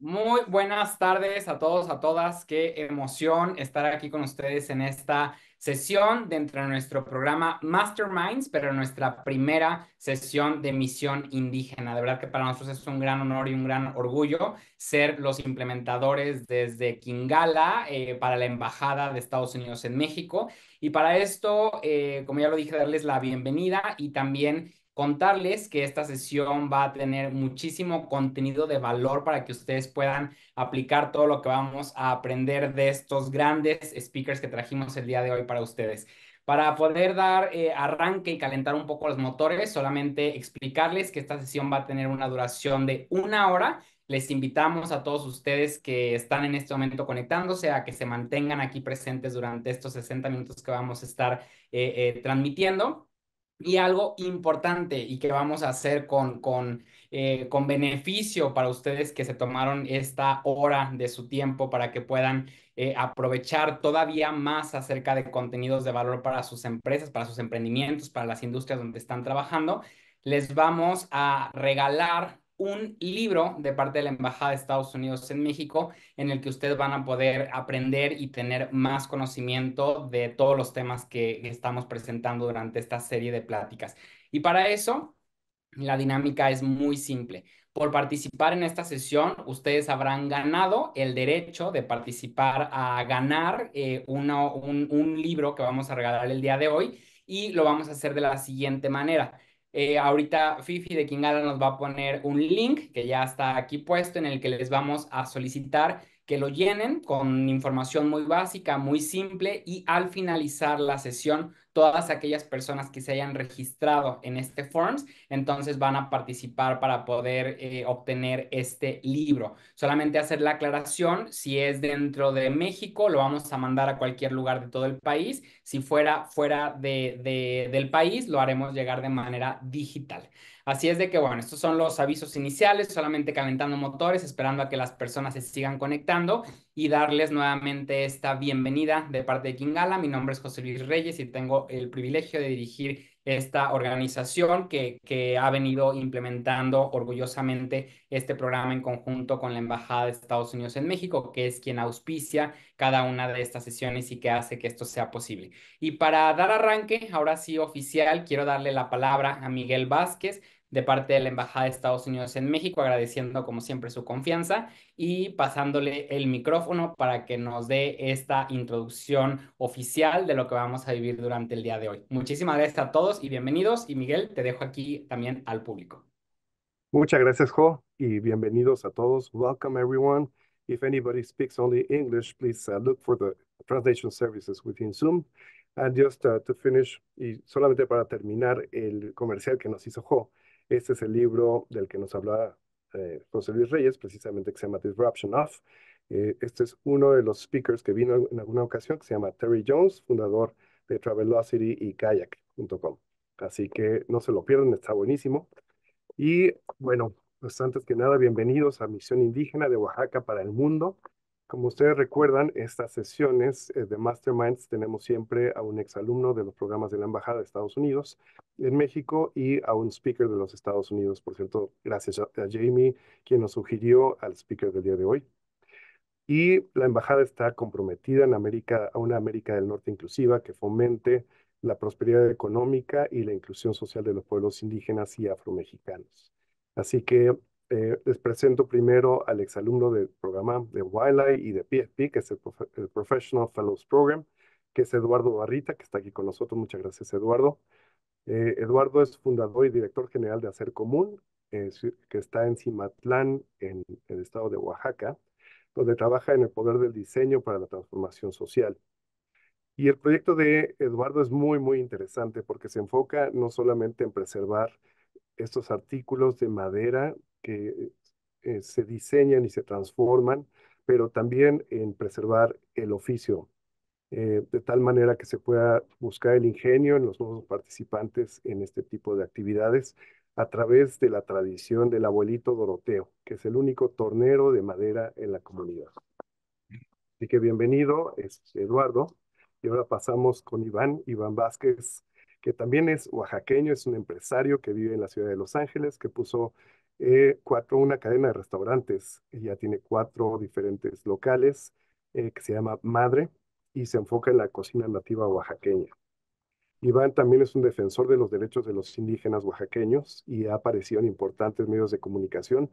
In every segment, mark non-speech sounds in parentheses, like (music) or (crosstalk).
Muy buenas tardes a todos, a todas. Qué emoción estar aquí con ustedes en esta sesión dentro de nuestro programa Masterminds, pero nuestra primera sesión de misión indígena. De verdad que para nosotros es un gran honor y un gran orgullo ser los implementadores desde Kingala eh, para la Embajada de Estados Unidos en México. Y para esto, eh, como ya lo dije, darles la bienvenida y también contarles que esta sesión va a tener muchísimo contenido de valor para que ustedes puedan aplicar todo lo que vamos a aprender de estos grandes speakers que trajimos el día de hoy para ustedes. Para poder dar eh, arranque y calentar un poco los motores, solamente explicarles que esta sesión va a tener una duración de una hora. Les invitamos a todos ustedes que están en este momento conectándose a que se mantengan aquí presentes durante estos 60 minutos que vamos a estar eh, eh, transmitiendo. Y algo importante y que vamos a hacer con, con, eh, con beneficio para ustedes que se tomaron esta hora de su tiempo para que puedan eh, aprovechar todavía más acerca de contenidos de valor para sus empresas, para sus emprendimientos, para las industrias donde están trabajando, les vamos a regalar un libro de parte de la Embajada de Estados Unidos en México en el que ustedes van a poder aprender y tener más conocimiento de todos los temas que estamos presentando durante esta serie de pláticas. Y para eso, la dinámica es muy simple. Por participar en esta sesión, ustedes habrán ganado el derecho de participar a ganar eh, un libro que vamos a regalar el día de hoy y lo vamos a hacer de la siguiente manera eh, ahorita Fifi de Kingala nos va a poner un link que ya está aquí puesto en el que les vamos a solicitar que lo llenen con información muy básica, muy simple y al finalizar la sesión, todas aquellas personas que se hayan registrado en este Forms, entonces van a participar para poder eh, obtener este libro. Solamente hacer la aclaración, si es dentro de México, lo vamos a mandar a cualquier lugar de todo el país. Si fuera fuera del país, lo haremos llegar de manera digital. Así es de que, bueno, estos son los avisos iniciales, solamente calentando motores, esperando a que las personas se sigan conectando y darles nuevamente esta bienvenida de parte de Kingala. Mi nombre es José Luis Reyes y tengo el privilegio de dirigir esta organización que, que, ha venido implementando orgullosamente este programa en conjunto con la Embajada de Estados Unidos en México, que es quien auspicia cada una de estas sesiones y que hace que esto sea posible. Y para dar arranque, ahora sí oficial, quiero darle la palabra a Miguel Vázquez, de parte de la Embajada de Estados Unidos en México, agradeciendo como siempre su confianza y pasándole el micrófono para que nos dé esta introducción oficial de lo que vamos a vivir durante el día de hoy. Muchísimas gracias a todos y bienvenidos. Y Miguel, te dejo aquí también al público. Muchas gracias, Jo, y bienvenidos a todos. Welcome, everyone. If anybody speaks only English, please uh, look for the translation services within Zoom. And just uh, to finish, y solamente para terminar el comercial que nos hizo Jo, este es el libro del que nos hablaba eh, José Luis Reyes, precisamente que se llama Disruption Off. Eh, este es uno de los speakers que vino en alguna ocasión, que se llama Terry Jones, fundador de Travelocity y Kayak.com. Así que no se lo pierdan, está buenísimo. Y bueno, pues antes que nada, bienvenidos a Misión Indígena de Oaxaca para el Mundo. Como ustedes recuerdan, estas sesiones eh, de Masterminds tenemos siempre a un exalumno de los programas de la Embajada de Estados Unidos en México y a un speaker de los Estados Unidos. Por cierto, gracias a Jamie, quien nos sugirió al speaker del día de hoy. Y la Embajada está comprometida en América, a una América del Norte inclusiva que fomente la prosperidad económica y la inclusión social de los pueblos indígenas y afromexicanos. Así que eh, les presento primero al exalumno del programa de Wildlife y de PFP, que es el, Professional Fellows Program, que es Eduardo Barrita, que está aquí con nosotros. Muchas gracias, Eduardo. Eh, Eduardo es fundador y director general de Hacer Común, eh, que está en Cimatlán, en el estado de Oaxaca, donde trabaja en el poder del diseño para la transformación social. Y el proyecto de Eduardo es muy, muy interesante porque se enfoca no solamente en preservar estos artículos de madera que eh, se diseñan y se transforman, pero también en preservar el oficio, eh, de tal manera que se pueda buscar el ingenio en los nuevos participantes en este tipo de actividades a través de la tradición del abuelito Doroteo, que es el único tornero de madera en la comunidad. Así que bienvenido, es este, Eduardo. Y ahora pasamos con Iván, Iván Vázquez, que también es oaxaqueño, es un empresario que vive en la ciudad de Los Ángeles, que puso eh, cuatro, una cadena de restaurantes, ya tiene cuatro diferentes locales, eh, que se llama Madre, y se enfoca en la cocina nativa oaxaqueña. Iván también es un defensor de los derechos de los indígenas oaxaqueños y ha aparecido en importantes medios de comunicación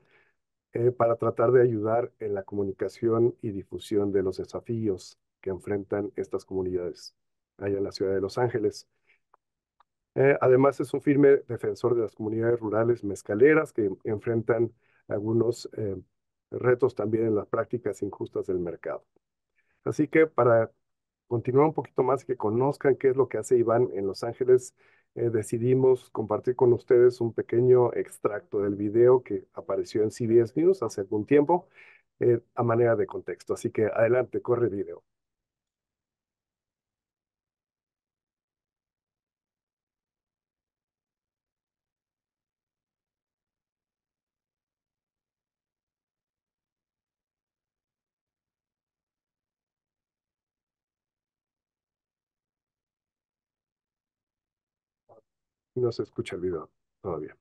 eh, para tratar de ayudar en la comunicación y difusión de los desafíos que enfrentan estas comunidades allá en la ciudad de Los Ángeles. Eh, además, es un firme defensor de las comunidades rurales mezcaleras que enfrentan algunos eh, retos también en las prácticas injustas del mercado. Así que para continuar un poquito más y que conozcan qué es lo que hace Iván en Los Ángeles, eh, decidimos compartir con ustedes un pequeño extracto del video que apareció en CBS News hace algún tiempo a manera de contexto. Así que adelante, corre video. No se escucha el video todavía.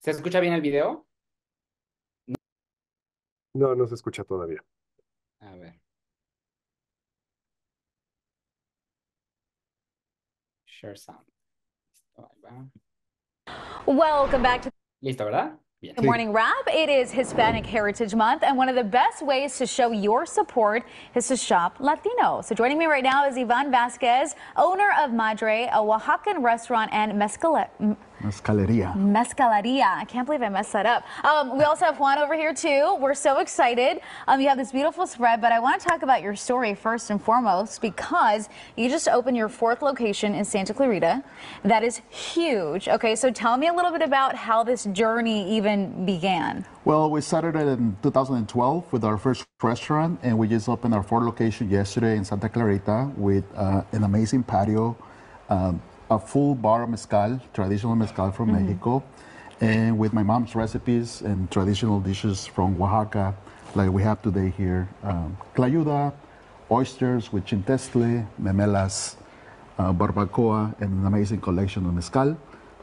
¿Se escucha bien el video? No, no se escucha todavía. A ver. Share Welcome back to... Listo, ¿verdad? Good morning, Rob. It is Hispanic Heritage Month, and one of the best ways to show your support is to shop Latino. So joining me right now is Ivan Vasquez, owner of Madre, a Oaxacan restaurant and mezcalero. Mescaleria. Mescaleria. I can't believe I messed that up. Um, we also have Juan over here, too. We're so excited. Um, you have this beautiful spread, but I want to talk about your story first and foremost because you just opened your fourth location in Santa Clarita. That is huge. Okay, so tell me a little bit about how this journey even began. Well, we started in 2012 with our first restaurant, and we just opened our fourth location yesterday in Santa Clarita with uh, an amazing patio. Um, a full bar of mezcal, traditional mezcal from mm -hmm. Mexico, and with my mom's recipes and traditional dishes from Oaxaca, like we have today here. Um, clayuda, oysters with chintestle, memelas, uh, barbacoa, and an amazing collection of mezcal.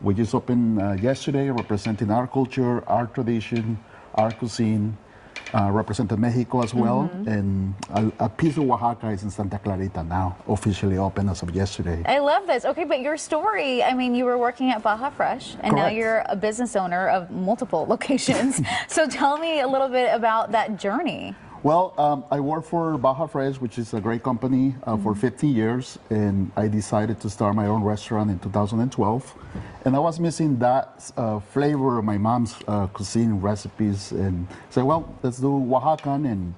We just opened uh, yesterday representing our culture, our tradition, our cuisine, uh, represented Mexico as well. Mm -hmm. And a, a, piece of Oaxaca is in Santa Clarita now, officially open as of yesterday. I love this. Okay, but your story, I mean, you were working at Baja Fresh, and Correct. now you're a business owner of multiple locations. (laughs) so tell me a little bit about that journey. Well, um, I worked for Baja Fresh, which is a great company, uh, mm -hmm. for mm-hmm. 15 years, and I decided to start my own restaurant in 2012. And I was missing that uh, flavor of my mom's uh, cuisine recipes, and said, well, let's do Oaxacan and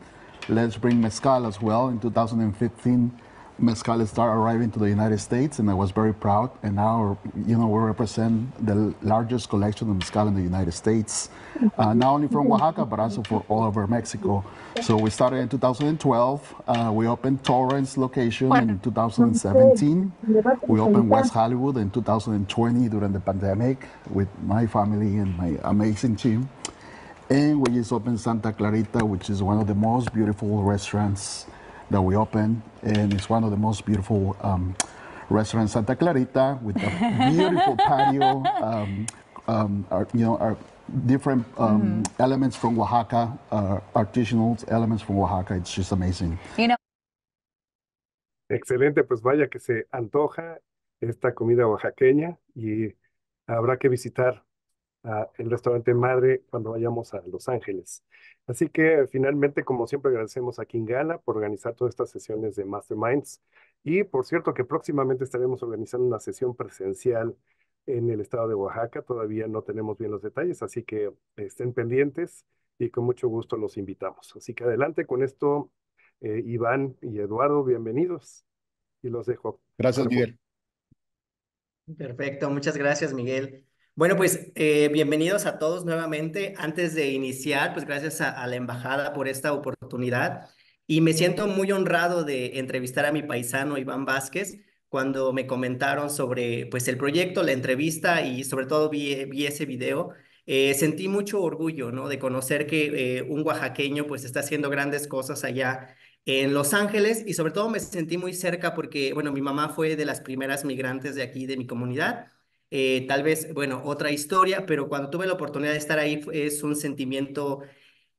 let's bring mezcal as well in 2015 mezcal started arriving to the United States, and I was very proud. And now, you know, we represent the largest collection of mezcal in the United States, uh, not only from Oaxaca but also for all over Mexico. So we started in 2012. Uh, we opened Torrance location in 2017. (laughs) We opened West Hollywood in 2020 during the pandemic with my family and my amazing team. And we just opened Santa Clarita, which is one of the most beautiful restaurants that we open and it's one of the most beautiful um, restaurants, Santa Clarita, with a beautiful (laughs) patio. Um, um, our, you know, our different um, mm elements from Oaxaca, uh, artisanal elements from Oaxaca. It's just amazing. You know. Excelente, pues vaya que se antoja esta comida oaxaqueña y habrá que visitar el restaurante madre cuando vayamos a Los Ángeles. Así que finalmente, como siempre, agradecemos a Kingala por organizar todas estas sesiones de Masterminds. Y por cierto que próximamente estaremos organizando una sesión presencial en el estado de Oaxaca. Todavía no tenemos bien los detalles, así que estén pendientes y con mucho gusto los invitamos. Así que adelante con esto, eh, Iván y Eduardo, bienvenidos. Y los dejo. Gracias, Miguel. Perfecto, muchas gracias, Miguel. Bueno, pues eh, bienvenidos a todos nuevamente. Antes de iniciar, pues gracias a, la embajada por esta oportunidad y me siento muy honrado de entrevistar a mi paisano Iván Vázquez cuando me comentaron sobre pues el proyecto, la entrevista y sobre todo vi, eh, ese video. Eh, sentí mucho orgullo, ¿no? De conocer que un oaxaqueño pues está haciendo grandes cosas allá en Los Ángeles y sobre todo me sentí muy cerca porque, bueno, mi mamá fue de las primeras migrantes de aquí, de mi comunidad eh, tal vez, bueno, otra historia, pero cuando tuve la oportunidad de estar ahí es un sentimiento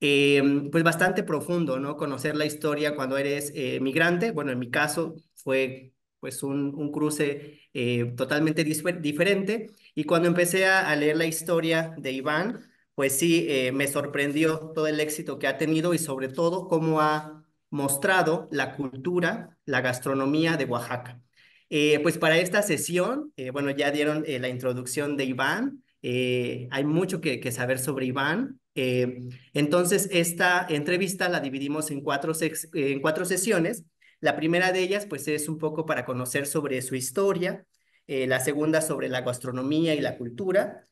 eh, pues bastante profundo, ¿no? Conocer la historia cuando eres eh, migrante, bueno, en mi caso fue pues un, un cruce totalmente diferente y cuando empecé a, leer la historia de Iván, pues sí, me sorprendió todo el éxito que ha tenido y sobre todo cómo ha mostrado la cultura, la gastronomía de Oaxaca. Eh, pues para esta sesión, eh, bueno, ya dieron eh, la introducción de Iván. hay mucho que, saber sobre Iván. entonces, esta entrevista la dividimos en cuatro, en cuatro sesiones. La primera de ellas, pues, es un poco para conocer sobre su historia. la segunda sobre la gastronomía y la cultura.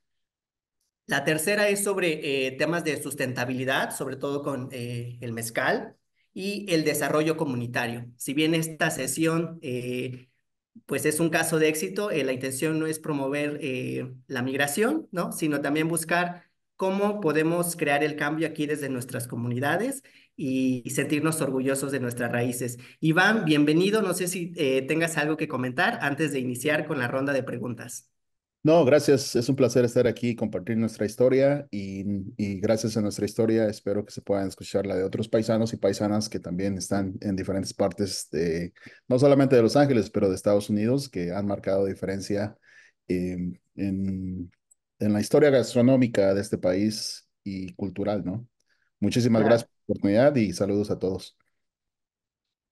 La tercera es sobre temas de sustentabilidad, sobre todo con el mezcal y el desarrollo comunitario. Si bien esta sesión eh, pues es un caso de éxito. Eh, la intención no es promover eh, la migración, ¿no? sino también buscar cómo podemos crear el cambio aquí desde nuestras comunidades y, sentirnos orgullosos de nuestras raíces. Iván, bienvenido. No sé si eh, tengas algo que comentar antes de iniciar con la ronda de preguntas. No, gracias. Es un placer estar aquí y compartir nuestra historia y, y, gracias a nuestra historia espero que se puedan escuchar la de otros paisanos y paisanas que también están en diferentes partes de, no solamente de Los Ángeles, pero de Estados Unidos, que han marcado diferencia em, en, la historia gastronómica de este país y cultural, ¿no? Muchísimas gracias por la oportunidad y saludos a todos.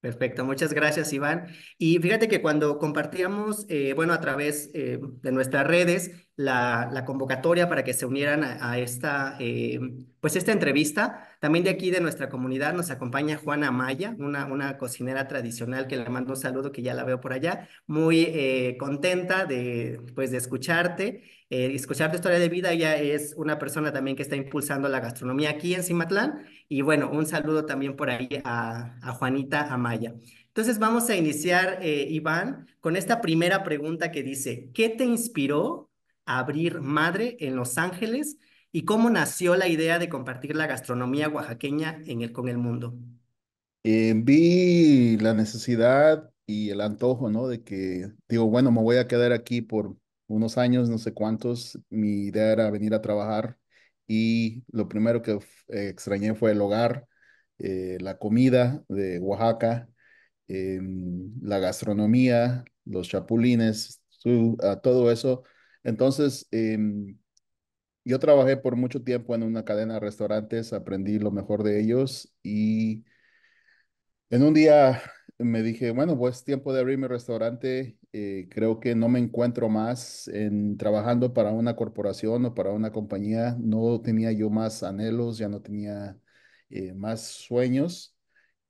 Perfecto, muchas gracias Iván. Y fíjate que cuando compartíamos, eh, bueno, a través eh, de nuestras redes, la, convocatoria para que se unieran a, esta, eh, pues esta entrevista, también de aquí de nuestra comunidad nos acompaña Juana Amaya, una, una cocinera tradicional que le mando un saludo que ya la veo por allá, muy eh, contenta de, pues, de escucharte, eh, escuchar tu historia de vida. Ella es una persona también que está impulsando la gastronomía aquí en Cimatlán y bueno, un saludo también por ahí a, Juanita Amaya. Entonces vamos a iniciar, eh, Iván, con esta primera pregunta que dice, ¿qué te inspiró a abrir Madre en Los Ángeles? y cómo nació la idea de compartir la gastronomía oaxaqueña en con el mundo. Eh, vi la necesidad y el antojo, ¿no? De que digo, bueno, me voy a quedar aquí por unos años, no sé cuántos. Mi idea era venir a trabajar y lo primero que eh, extrañé fue el hogar, eh, la comida de Oaxaca, em, la gastronomía, los chapulines, todo eso. Entonces, eh, yo trabajé por mucho tiempo en una cadena de restaurantes, aprendí lo mejor de ellos y en un día me dije, bueno, pues tiempo de abrir mi restaurante, eh, creo que no me encuentro más en trabajando para una corporación o para una compañía, no tenía yo más anhelos, ya no tenía eh, más sueños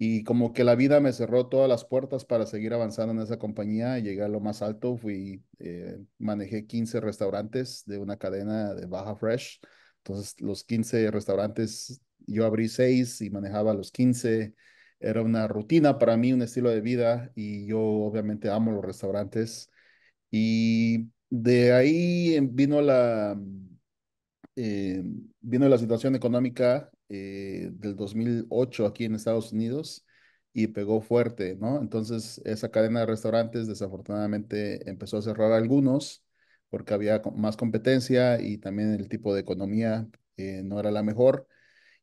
y como que la vida me cerró todas las puertas para seguir avanzando en esa compañía. Llegué a lo más alto, fui, eh, manejé 15 restaurantes de una cadena de Baja Fresh. Entonces, los 15 restaurantes, yo abrí 6 y manejaba los 15. Era una rutina para mí, un estilo de vida. Y yo obviamente amo los restaurantes. Y de ahí vino la, em, vino la situación económica eh, del 2008 aquí en Estados Unidos y pegó fuerte, ¿no? Entonces esa cadena de restaurantes desafortunadamente empezó a cerrar algunos porque había más competencia y también el tipo de economía eh, no era la mejor.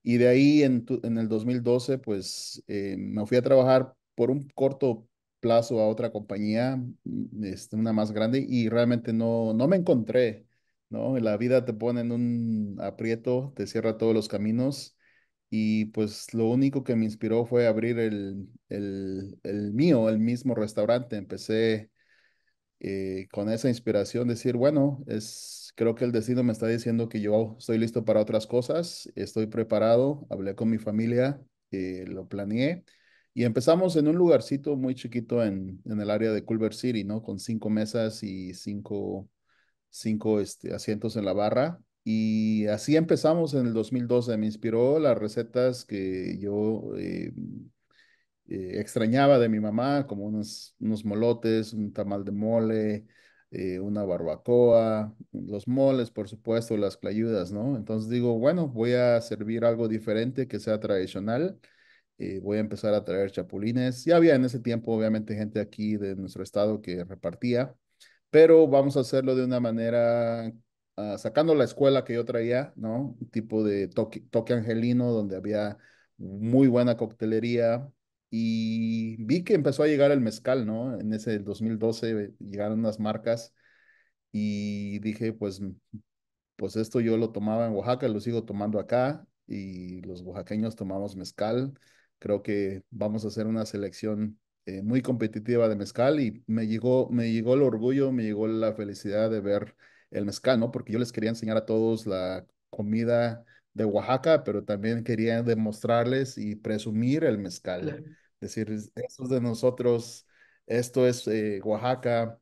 Y de ahí en, el 2012, pues eh, me fui a trabajar por un corto plazo a otra compañía, mm, este, una más grande, y realmente no, no me encontré, ¿no? La vida te pone en un aprieto, te cierra todos los caminos y pues lo único que me inspiró fue abrir el, mío, el mismo restaurante. Empecé eh, con esa inspiración, decir, bueno, es, creo que el destino me está diciendo que yo estoy listo para otras cosas, estoy preparado, hablé con mi familia, eh, lo planeé. Y empezamos en un lugarcito muy chiquito en, en el área de Culver City, ¿no? Con cinco mesas y cinco, cinco este, asientos en la barra y así empezamos en el 2012. Me inspiró las recetas que yo eh, eh, extrañaba de mi mamá, como unos, unos molotes, un tamal de mole, eh, una barbacoa, los moles, por supuesto, las playudas, ¿no? Entonces digo, bueno, voy a servir algo diferente que sea tradicional. voy a empezar a traer chapulines. Ya había en ese tiempo, obviamente, gente aquí de nuestro estado que repartía, pero vamos a hacerlo de una manera Ah, sacando la escuela que yo traía, ¿no? Un tipo de toque, toque angelino donde había muy buena coctelería y vi que empezó a llegar el mezcal, ¿no? En ese 2012 llegaron unas marcas y dije, pues, pues esto yo lo tomaba en Oaxaca, lo sigo tomando acá y los oaxaqueños tomamos mezcal. Creo que vamos a hacer una selección eh, muy competitiva de mezcal y me llegó, me llegó el orgullo, me llegó la felicidad de ver el mezcal, ¿no? Porque yo les quería enseñar a todos la comida de Oaxaca, pero también quería demostrarles y presumir el mezcal. Decir, esto es de nosotros, esto es eh, Oaxaca,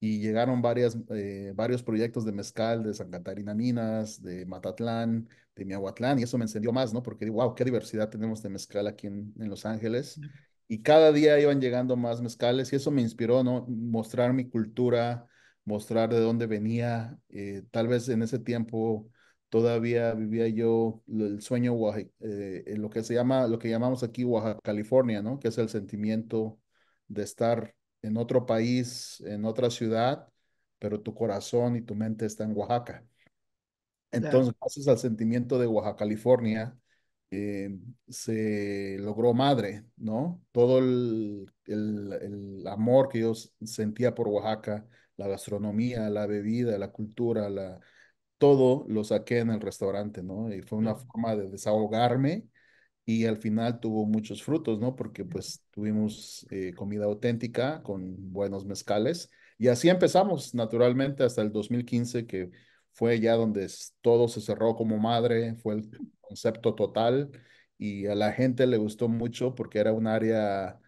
y llegaron varias, eh, varios proyectos de mezcal de San Catarina Minas, de Matatlán, de Miahuatlán, y eso me encendió más, ¿no? Porque, digo, wow, qué diversidad tenemos de mezcal aquí en, Los Ángeles. Y cada día iban llegando más mezcales y eso me inspiró, ¿no? Mostrar mi cultura, mostrar de dónde venía. Eh, tal vez en ese tiempo todavía vivía yo el sueño, eh, en lo que se llama, lo que llamamos aquí Oaxaca, California, ¿no? Que es el sentimiento de estar en otro país, en otra ciudad, pero tu corazón y tu mente está en Oaxaca. Entonces, gracias al sentimiento de Oaxaca, California, eh, se logró madre, ¿no? Todo el, el amor que yo sentía por Oaxaca, la gastronomía, la bebida, la cultura, la, todo lo saqué en el restaurante, ¿no? Y fue una forma de desahogarme y al final tuvo muchos frutos, ¿no? Porque pues tuvimos eh, comida auténtica con buenos mezcales y así empezamos naturalmente hasta el 2015 que fue ya donde todo se cerró como madre, fue el concepto total y a la gente le gustó mucho porque era un área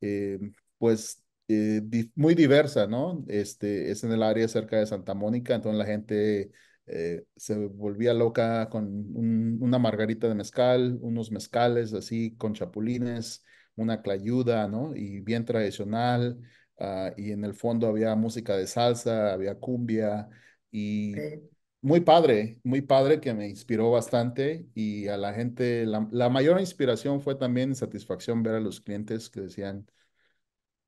eh, pues eh, muy diversa, ¿no? Este, es en el área cerca de Santa Mónica, entonces la gente eh, se volvía loca con una margarita de mezcal, unos mezcales así con chapulines, una clayuda, ¿no? Y bien tradicional, ah, y en el fondo había música de salsa, había cumbia, y muy padre, muy padre que me inspiró bastante y a la gente, la, la mayor inspiración fue también satisfacción ver a los clientes que decían,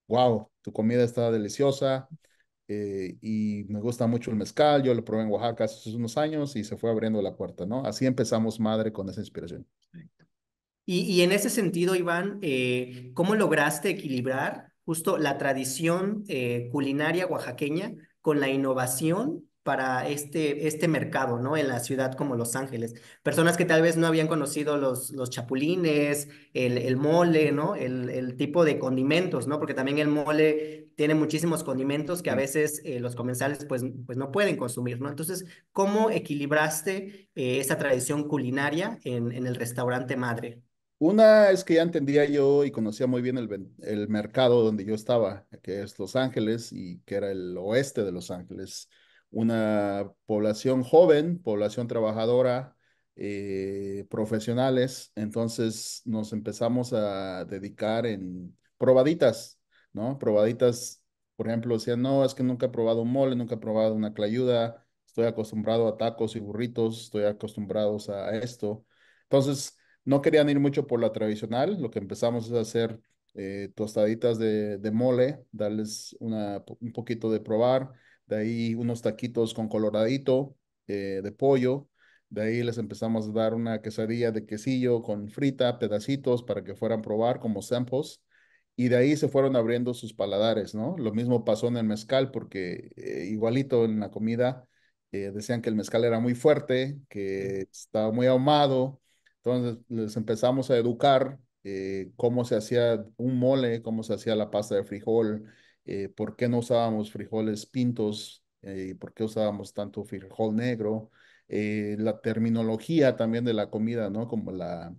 wow, tu comida está deliciosa eh, y me gusta mucho el mezcal, yo lo probé en Oaxaca hace unos años y se fue abriendo la puerta, ¿no? Así empezamos Madre con esa inspiración. Y, en ese sentido, Iván, eh, ¿cómo lograste equilibrar justo la tradición eh, culinaria oaxaqueña con la innovación para este, este mercado, ¿no? En la ciudad como Los Ángeles. Personas que tal vez no habían conocido los, los chapulines, el, mole, ¿no? El, tipo de condimentos, ¿no? Porque también el mole tiene muchísimos condimentos que a mm. veces eh, los comensales pues, pues no pueden consumir, ¿no? Entonces, ¿cómo equilibraste eh, esa tradición culinaria en, el restaurante madre? Una es que ya entendía yo y conocía muy bien el, el mercado donde yo estaba, que es Los Ángeles y que era el oeste de Los Ángeles una población joven, población trabajadora, eh, profesionales, entonces nos empezamos a dedicar en probaditas, ¿no? Probaditas, por ejemplo, decían, no, es que nunca he probado un mole, nunca he probado una clayuda, estoy acostumbrado a tacos y burritos, estoy acostumbrado a esto. Entonces, no querían ir mucho por la tradicional, lo que empezamos es hacer eh, tostaditas de, mole, darles un poquito de probar, de ahí unos taquitos con coloradito eh, de pollo, de ahí les empezamos a dar una quesadilla de quesillo con frita, pedacitos para que fueran a probar como samples. Y de ahí se fueron abriendo sus paladares, ¿no? Lo mismo pasó en el mezcal, porque eh, igualito en la comida eh, decían que el mezcal era muy fuerte, que estaba muy ahumado. Entonces les empezamos a educar cómo se hacía un mole, cómo se hacía la pasta de frijol, eh, por qué no usábamos frijoles pintos, eh, y por qué usábamos tanto frijol negro, eh, la terminología también de la comida, ¿no? Como la,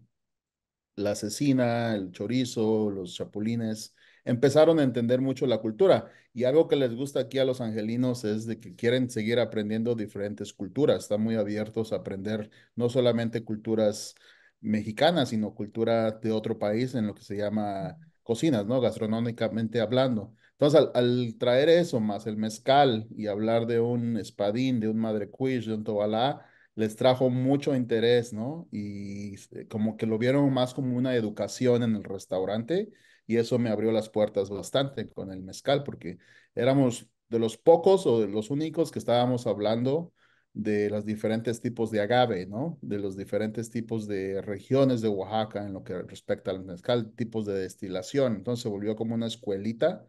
la asesina, el chorizo, los chapulines, empezaron a entender mucho la cultura. Y algo que les gusta aquí a los angelinos es de que quieren seguir aprendiendo diferentes culturas, están muy abiertos a aprender no solamente culturas mexicanas, sino culturas de otro país en lo que se llama cocinas, ¿no? Gastronómicamente hablando. Entonces, al, traer eso más el mezcal y hablar de un espadín, de un quiz de un tobalá, les trajo mucho interés, ¿no? Y eh, como que lo vieron más como una educación en el restaurante y eso me abrió las puertas bastante con el mezcal porque éramos de los pocos o de los únicos que estábamos hablando de los diferentes tipos de agave, ¿no? De los diferentes tipos de regiones de Oaxaca en lo que respecta al mezcal, tipos de destilación. Entonces se volvió como una escuelita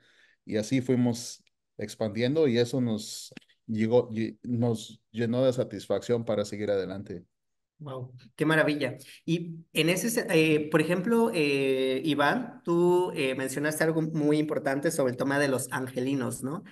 y así fuimos expandiendo y eso nos, llegó, nos llenó de satisfacción para seguir adelante. Wow, qué maravilla. Y en ese, eh, por ejemplo, eh, Iván, tú eh, mencionaste algo muy importante sobre el tema de los angelinos, ¿no?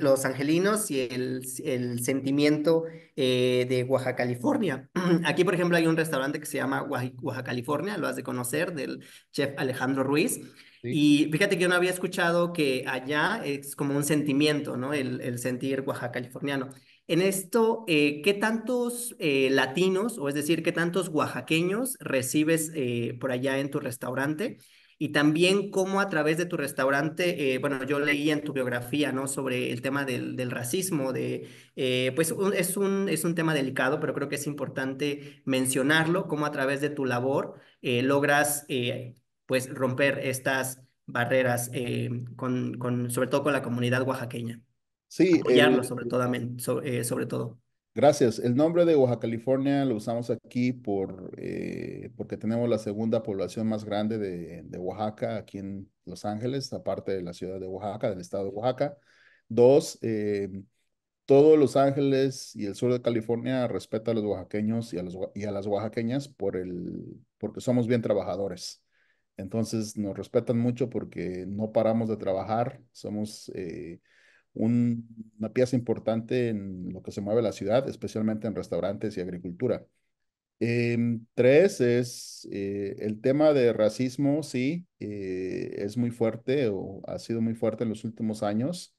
los angelinos y el, sentimiento de Oaxaca, California. (clears throat) Aquí, por ejemplo, hay un restaurante que se llama Oaxaca, California, lo has de conocer, del chef Alejandro Ruiz. Y fíjate que yo no había escuchado que allá es como un sentimiento, ¿no? El, el sentir Oaxaca californiano. En esto, eh, ¿qué tantos eh, latinos, o es decir, qué tantos oaxaqueños recibes eh, por allá en tu restaurante? Y también cómo a través de tu restaurante, bueno, yo leía en tu biografía, ¿no? Sobre el tema del, racismo, de, pues es, un, es un tema delicado, pero creo que es importante mencionarlo, cómo a través de tu labor logras, pues, romper estas barreras, con, sobre todo con la comunidad oaxaqueña. Sí. Apoyarlo sobre, todo, eh, sobre, todo, Gracias. El nombre de Oaxaca, California lo usamos aquí por, eh, porque tenemos la segunda población más grande de, Oaxaca aquí en Los Ángeles, aparte de la ciudad de Oaxaca, del estado de Oaxaca. Dos, eh, todo Los Ángeles y el sur de California respeta a los oaxaqueños y a, los, y a las oaxaqueñas por el, porque somos bien trabajadores. Entonces nos respetan mucho porque no paramos de trabajar, somos eh, una pieza importante en lo que se mueve la ciudad, especialmente en restaurantes y agricultura. Em, tres es eh, el tema de racismo, sí, eh, es muy fuerte o ha sido muy fuerte en los últimos años,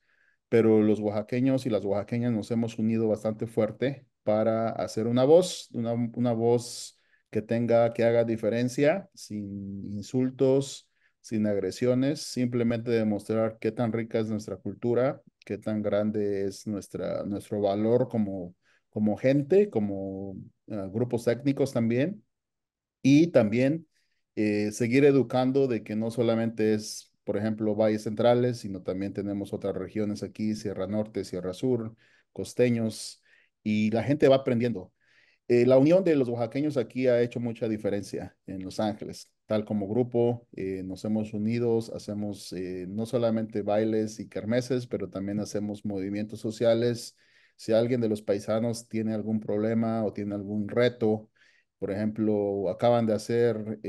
pero los oaxaqueños y las oaxaqueñas nos hemos unido bastante fuerte para hacer una voz, una, una voz que tenga, que haga diferencia, sin insultos, sin agresiones, simplemente demostrar qué tan rica es nuestra cultura qué tan grande es nuestra, nuestro valor como, como gente, como ah, grupos técnicos también, y también eh, seguir educando de que no solamente es, por ejemplo, valles centrales, sino también tenemos otras regiones aquí, Sierra Norte, Sierra Sur, costeños, y la gente va aprendiendo. Eh, la unión de los oaxaqueños aquí ha hecho mucha diferencia en Los Ángeles. Tal como grupo, eh, nos hemos unido, hacemos eh, no solamente bailes y kermeses, pero también hacemos movimientos sociales. Si alguien de los paisanos tiene algún problema o tiene algún reto, por ejemplo, acaban de hacer,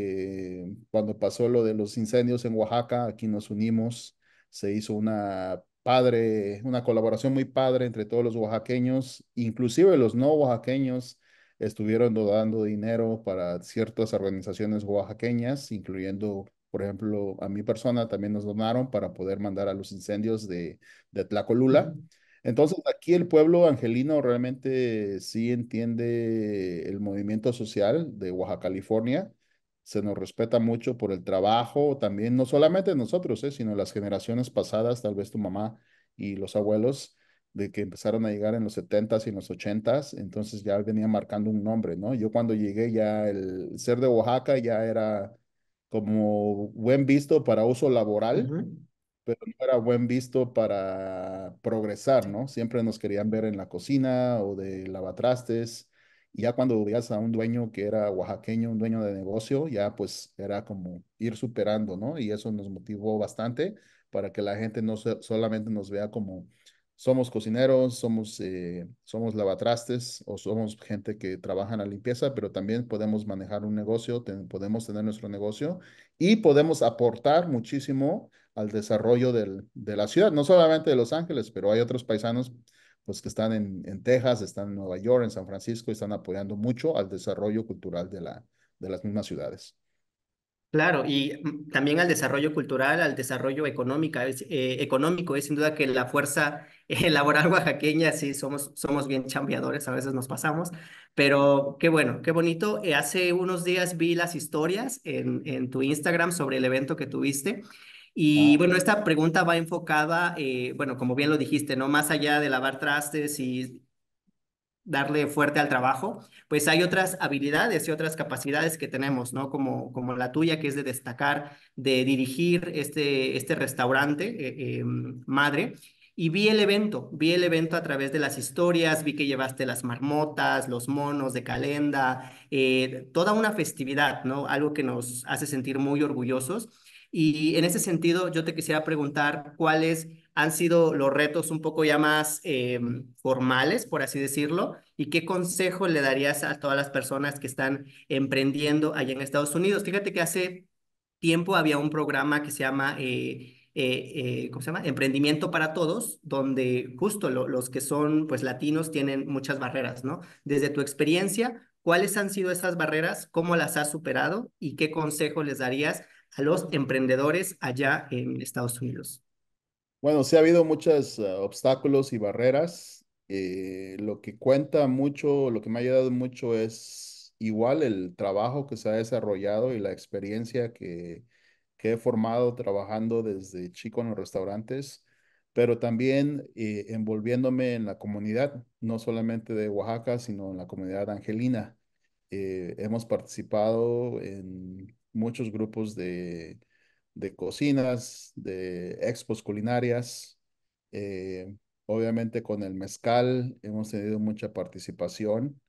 cuando pasó lo de los incendios en Oaxaca, aquí nos unimos, se hizo una padre, una colaboración muy padre entre todos los oaxaqueños, inclusive los no oaxaqueños, estuvieron donando dinero para ciertas organizaciones oaxaqueñas, incluyendo, por ejemplo, a mi persona también nos donaron para poder mandar a los incendios de, Tlacolula. Entonces, aquí el pueblo angelino realmente sí entiende el movimiento social de Oaxaca, California. Se nos respeta mucho por el trabajo, también no solamente nosotros, eh, sino las generaciones pasadas, tal vez tu mamá y los abuelos de que empezaron a llegar en los 70s y en los 80s, entonces ya venía marcando un nombre, ¿no? Yo cuando llegué ya el ser de Oaxaca ya era como buen visto para uso laboral, pero no era buen visto para progresar, ¿no? Siempre nos querían ver en la cocina o de lavatrastes. Y ya cuando veías a un dueño que era oaxaqueño, un dueño de negocio, ya pues era como ir superando, ¿no? Y eso nos motivó bastante para que la gente no solamente nos vea como somos cocineros, somos, eh, somos lavatrastes o somos gente que trabaja en la limpieza, pero también podemos manejar un negocio, podemos tener nuestro negocio y podemos aportar muchísimo al desarrollo de la ciudad, no solamente de Los Ángeles, pero hay otros paisanos pues que están en, en Texas, están en Nueva York, en San Francisco, y están apoyando mucho al desarrollo cultural de, la, de las mismas ciudades. Claro, y mm, también al desarrollo cultural, al desarrollo económico, eh, económico. Es sin duda que la fuerza (laughs) laboral oaxaqueña, sí, somos, somos bien chambeadores, a veces nos pasamos, pero qué bueno, qué bonito. Eh, hace unos días vi las historias en, en tu Instagram sobre el evento que tuviste. Y bueno, esta pregunta va enfocada, eh, bueno, como bien lo dijiste, ¿no? Más allá de lavar trastes y darle fuerte al trabajo, pues hay otras habilidades y otras capacidades que tenemos, ¿no? Como, como la tuya, que es de destacar, de dirigir este, este restaurante eh, em, madre. Y vi el evento, vi el evento a través de las historias, vi que llevaste las marmotas, los monos de calenda, eh, toda una festividad, ¿no? Algo que nos hace sentir muy orgullosos. Y en ese sentido, yo te quisiera preguntar cuál es han sido los retos un poco ya más eh, formales, por así decirlo? ¿Y qué consejo le darías a todas las personas que están emprendiendo allá en Estados Unidos? Fíjate que hace tiempo había un programa que se llama... Eh, eh, ¿cómo se llama? Emprendimiento para todos, donde justo los que son pues latinos tienen muchas barreras, ¿no? Desde tu experiencia, ¿cuáles han sido esas barreras? ¿Cómo las has superado? ¿Y qué consejo les darías a los emprendedores allá en Estados Unidos? Bueno, sí ha habido muchos eh, obstáculos y barreras. Eh, lo que cuenta mucho, lo que me ha ayudado mucho es igual el trabajo que se ha desarrollado y la experiencia que, he formado trabajando desde chico en los restaurantes, pero también eh, envolviéndome en la comunidad, no solamente de Oaxaca, sino en la comunidad angelina. hemos participado en muchos grupos de de cocinas, de expos culinarias. Eh, obviamente con el mezcal hemos tenido mucha participación,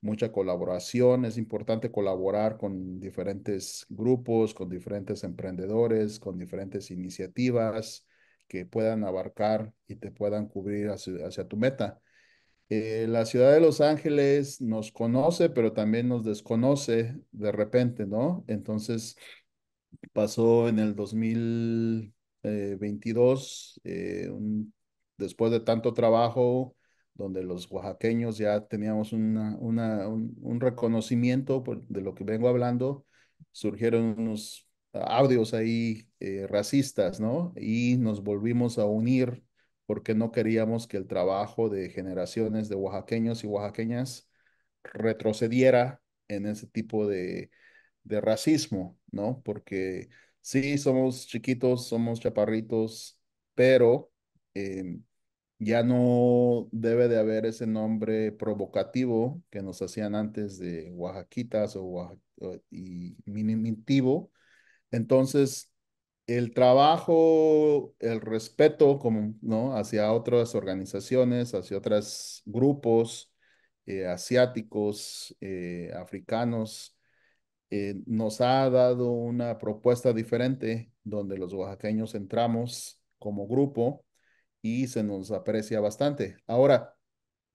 mucha colaboración. Es importante colaborar con diferentes grupos, con diferentes emprendedores, con diferentes iniciativas que puedan abarcar y te puedan cubrir hacia, tu meta. Eh, la ciudad de Los Ángeles nos conoce, pero también nos desconoce de repente, ¿no? Entonces, Pasó en el 2022, eh, eh, después de tanto trabajo, donde los oaxaqueños ya teníamos una, un, reconocimiento de lo que vengo hablando, surgieron unos audios ahí eh, racistas, ¿no? Y nos volvimos a unir porque no queríamos que el trabajo de generaciones de oaxaqueños y oaxaqueñas retrocediera en ese tipo de racismo. ¿no? Porque sí, somos chiquitos, somos chaparritos, pero em, ya no debe de haber ese nombre provocativo que nos hacían antes de Oaxaquitas o, y minimitivo. Entonces, el trabajo, el respeto como, ¿no? hacia otras organizaciones, hacia otros grupos eh, asiáticos, eh, africanos, eh, nos ha dado una propuesta diferente donde los oaxaqueños entramos como grupo y se nos aprecia bastante. Ahora,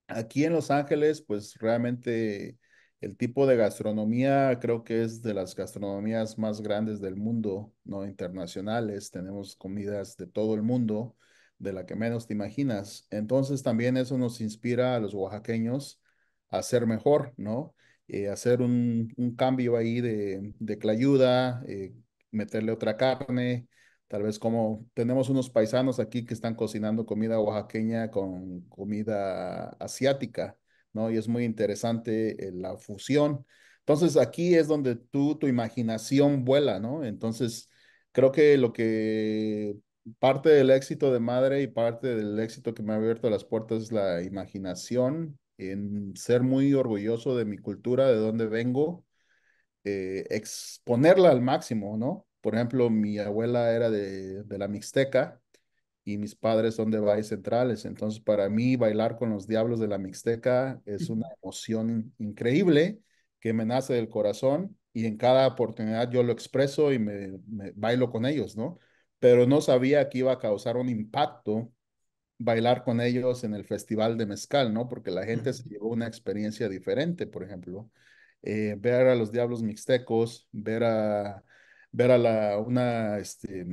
aquí en Los Ángeles, pues realmente el tipo de gastronomía creo que es de las gastronomías más grandes del mundo, no internacionales. Tenemos comidas de todo el mundo, de la que menos te imaginas. Entonces también eso nos inspira a los oaxaqueños a ser mejor, ¿no? Eh, hacer un, cambio ahí de, de clayuda, eh, meterle otra carne, tal vez como tenemos unos paisanos aquí que están cocinando comida oaxaqueña con comida asiática, ¿no? Y es muy interesante eh, la fusión. Entonces aquí es donde tú, tu imaginación vuela, ¿no? Entonces creo que lo que parte del éxito de Madre y parte del éxito que me ha abierto las puertas es la imaginación en ser muy orgulloso de mi cultura, de dónde vengo, eh, exponerla al máximo, ¿no? Por ejemplo, mi abuela era de, la Mixteca y mis padres son de Valles Centrales, entonces para mí bailar con los diablos de la Mixteca es una emoción increíble que me nace del corazón y en cada oportunidad yo lo expreso y me bailo con ellos, ¿no? Pero no sabía que iba a causar un impacto bailar con ellos en el festival de mezcal, ¿no? Porque la gente se llevó una experiencia diferente, por ejemplo. Eh, ver a los diablos mixtecos, ver a, ver a la, una, este,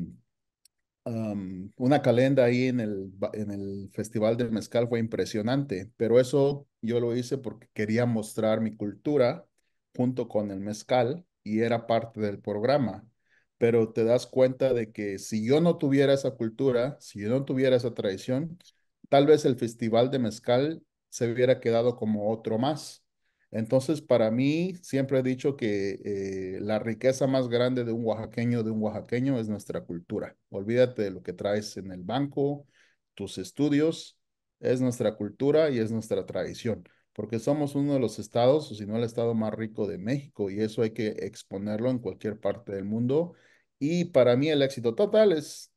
una calenda ahí en el, en el festival de mezcal fue impresionante, pero eso yo lo hice porque quería mostrar mi cultura junto con el mezcal y era parte del programa pero te das cuenta de que si yo no tuviera esa cultura, si yo no tuviera esa tradición, tal vez el festival de mezcal se hubiera quedado como otro más. Entonces, para mí, siempre he dicho que eh, la riqueza más grande de un oaxaqueño, de un oaxaqueño, es nuestra cultura. Olvídate de lo que traes en el banco, tus estudios, es nuestra cultura y es nuestra tradición, porque somos uno de los estados, o si no el estado más rico de México, y eso hay que exponerlo en cualquier parte del mundo y para mí el éxito total es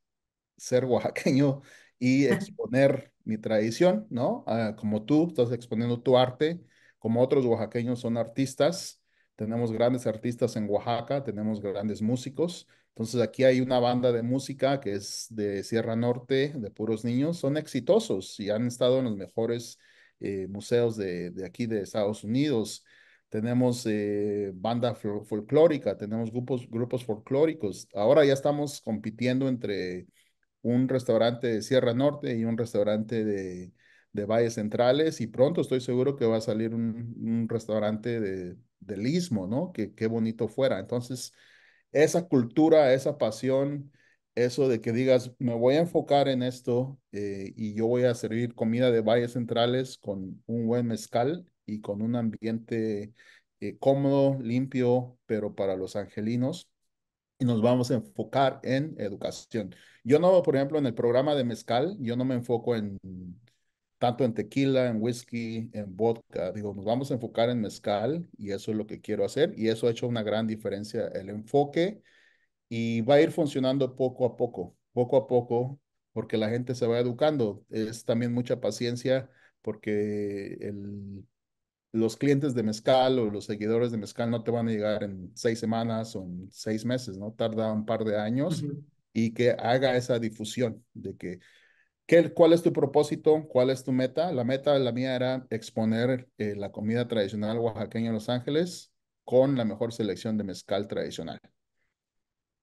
ser oaxaqueño y (laughs) exponer mi tradición, ¿no? Ah, como tú estás exponiendo tu arte, como otros oaxaqueños son artistas, tenemos grandes artistas en Oaxaca, tenemos grandes músicos. Entonces aquí hay una banda de música que es de Sierra Norte, de puros niños, son exitosos y han estado en los mejores eh, museos de, de aquí de Estados Unidos tenemos eh, banda folclórica, tenemos grupos, grupos folclóricos. Ahora ya estamos compitiendo entre un restaurante de Sierra Norte y un restaurante de, de Valles Centrales y pronto estoy seguro que va a salir un, restaurante de, del Istmo, ¿no? Que qué bonito fuera. Entonces, esa cultura, esa pasión, eso de que digas, me voy a enfocar en esto eh, y yo voy a servir comida de Valles Centrales con un buen mezcal y con un ambiente eh, cómodo, limpio, pero para los angelinos. Y nos vamos a enfocar en educación. Yo no, por ejemplo, en el programa de mezcal, yo no me enfoco en tanto en tequila, en whisky, en vodka. Digo, nos vamos a enfocar en mezcal y eso es lo que quiero hacer y eso ha hecho una gran diferencia el enfoque y va a ir funcionando poco a poco, poco a poco, porque la gente se va educando. Es también mucha paciencia porque el los clientes de Mezcal o los seguidores de Mezcal no te van a llegar en seis semanas o en seis meses, ¿no? Tarda un par de años y que haga esa difusión de que, que, ¿cuál es tu propósito? ¿Cuál es tu meta? La meta, la mía era exponer eh, la comida tradicional oaxaqueña en Los Ángeles con la mejor selección de Mezcal tradicional.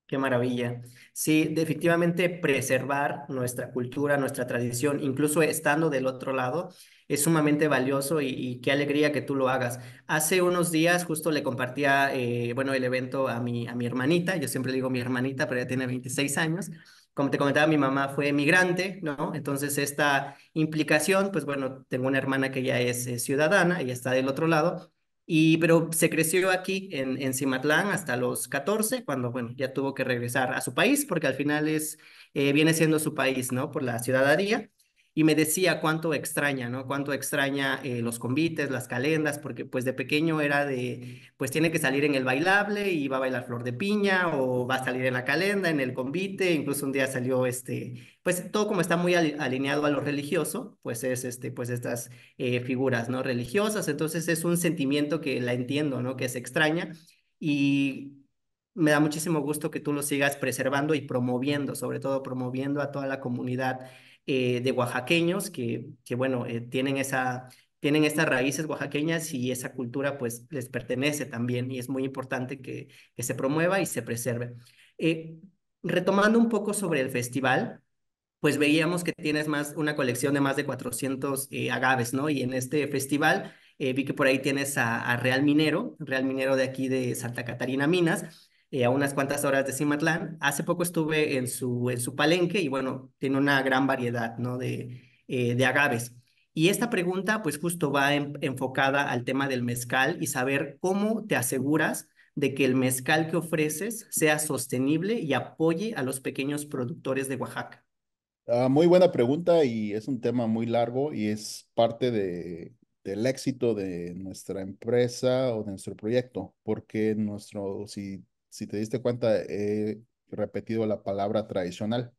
Qué maravilla. Sí, definitivamente preservar nuestra cultura, nuestra tradición, incluso estando del otro lado, es sumamente valioso y, qué alegría que tú lo hagas. Hace unos días justo le compartía, eh, bueno, el evento a mi, a mi hermanita, yo siempre digo mi hermanita, pero ella tiene 26 años. Como te comentaba, mi mamá fue emigrante, ¿no? Entonces, esta implicación, pues bueno, tengo una hermana que ya es eh, ciudadana, y está del otro lado, y, pero se creció aquí en, en Cimatlán hasta los 14, cuando bueno, ya tuvo que regresar a su país, porque al final es, eh, viene siendo su país, ¿no? Por la ciudadanía y me decía cuánto extraña, ¿no? Cuánto extraña eh, los convites, las calendas, porque pues de pequeño era de, pues tiene que salir en el bailable y va a bailar flor de piña o va a salir en la calenda, en el convite, incluso un día salió este, pues todo como está muy alineado a lo religioso, pues es este, pues estas eh, figuras, ¿no? Religiosas, entonces es un sentimiento que la entiendo, ¿no? Que es extraña y me da muchísimo gusto que tú lo sigas preservando y promoviendo, sobre todo promoviendo a toda la comunidad eh, de oaxaqueños que, que bueno, eh, tienen, esa, tienen estas raíces oaxaqueñas y esa cultura pues les pertenece también y es muy importante que, que se promueva y se preserve. Eh, retomando un poco sobre el festival, pues veíamos que tienes más una colección de más de 400 agaves, ¿no? Y en este festival vi que por ahí tienes a Real Minero, Real Minero de aquí de Santa Catarina Minas, eh, a unas cuantas horas de Cimatlán. Hace poco estuve en su, su palenque y bueno, tiene una gran variedad ¿no? de, eh, de agaves. Y esta pregunta pues justo va enfocada al tema del mezcal y saber cómo te aseguras de que el mezcal que ofreces sea sostenible y apoye a los pequeños productores de Oaxaca. Ah, muy buena pregunta y es un tema muy largo y es parte de, del éxito de nuestra empresa o de nuestro proyecto, porque nuestro, si si te diste cuenta, he repetido la palabra tradicional.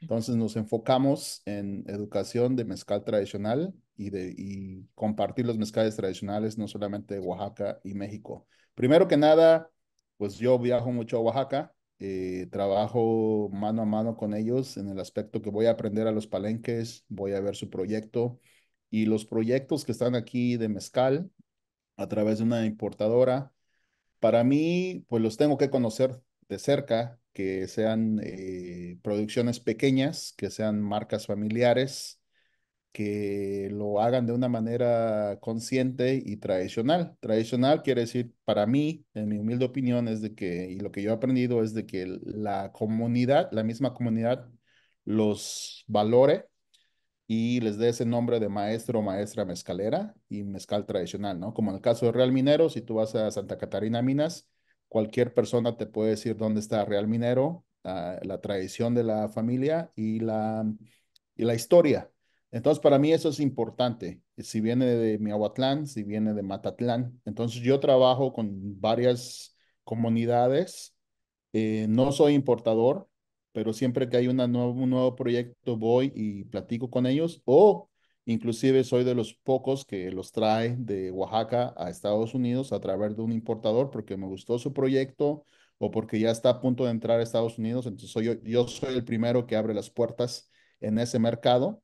Entonces nos enfocamos en educación de mezcal tradicional y, de, compartir los mezcales tradicionales, no solamente de Oaxaca y México. Primero que nada, pues yo viajo mucho a Oaxaca, eh, trabajo mano a mano con ellos en el aspecto que voy a aprender a los palenques, voy a ver su proyecto y los proyectos que están aquí de mezcal a través de una importadora para mí, pues los tengo que conocer de cerca, que sean eh, producciones pequeñas, que sean marcas familiares, que lo hagan de una manera consciente y tradicional. Tradicional quiere decir, para mí, en mi humilde opinión, es de que, y lo que yo he aprendido es de que la comunidad, la misma comunidad, los valore y les dé ese nombre de maestro o maestra mezcalera y mezcal tradicional, ¿no? Como en el caso de Real Minero, si tú vas a Santa Catarina Minas, cualquier persona te puede decir dónde está Real Minero, ah, la, tradición de la familia y la, y la historia. Entonces, para mí eso es importante. Si viene de Miahuatlán, si viene de Matatlán. Entonces, yo trabajo con varias comunidades. Eh, no soy importador, pero siempre que hay una un nuevo proyecto voy y platico con ellos o inclusive soy de los pocos que los trae de Oaxaca a Estados Unidos a través de un importador porque me gustó su proyecto o porque ya está a punto de entrar a Estados Unidos, entonces yo, soy el primero que abre las puertas en ese mercado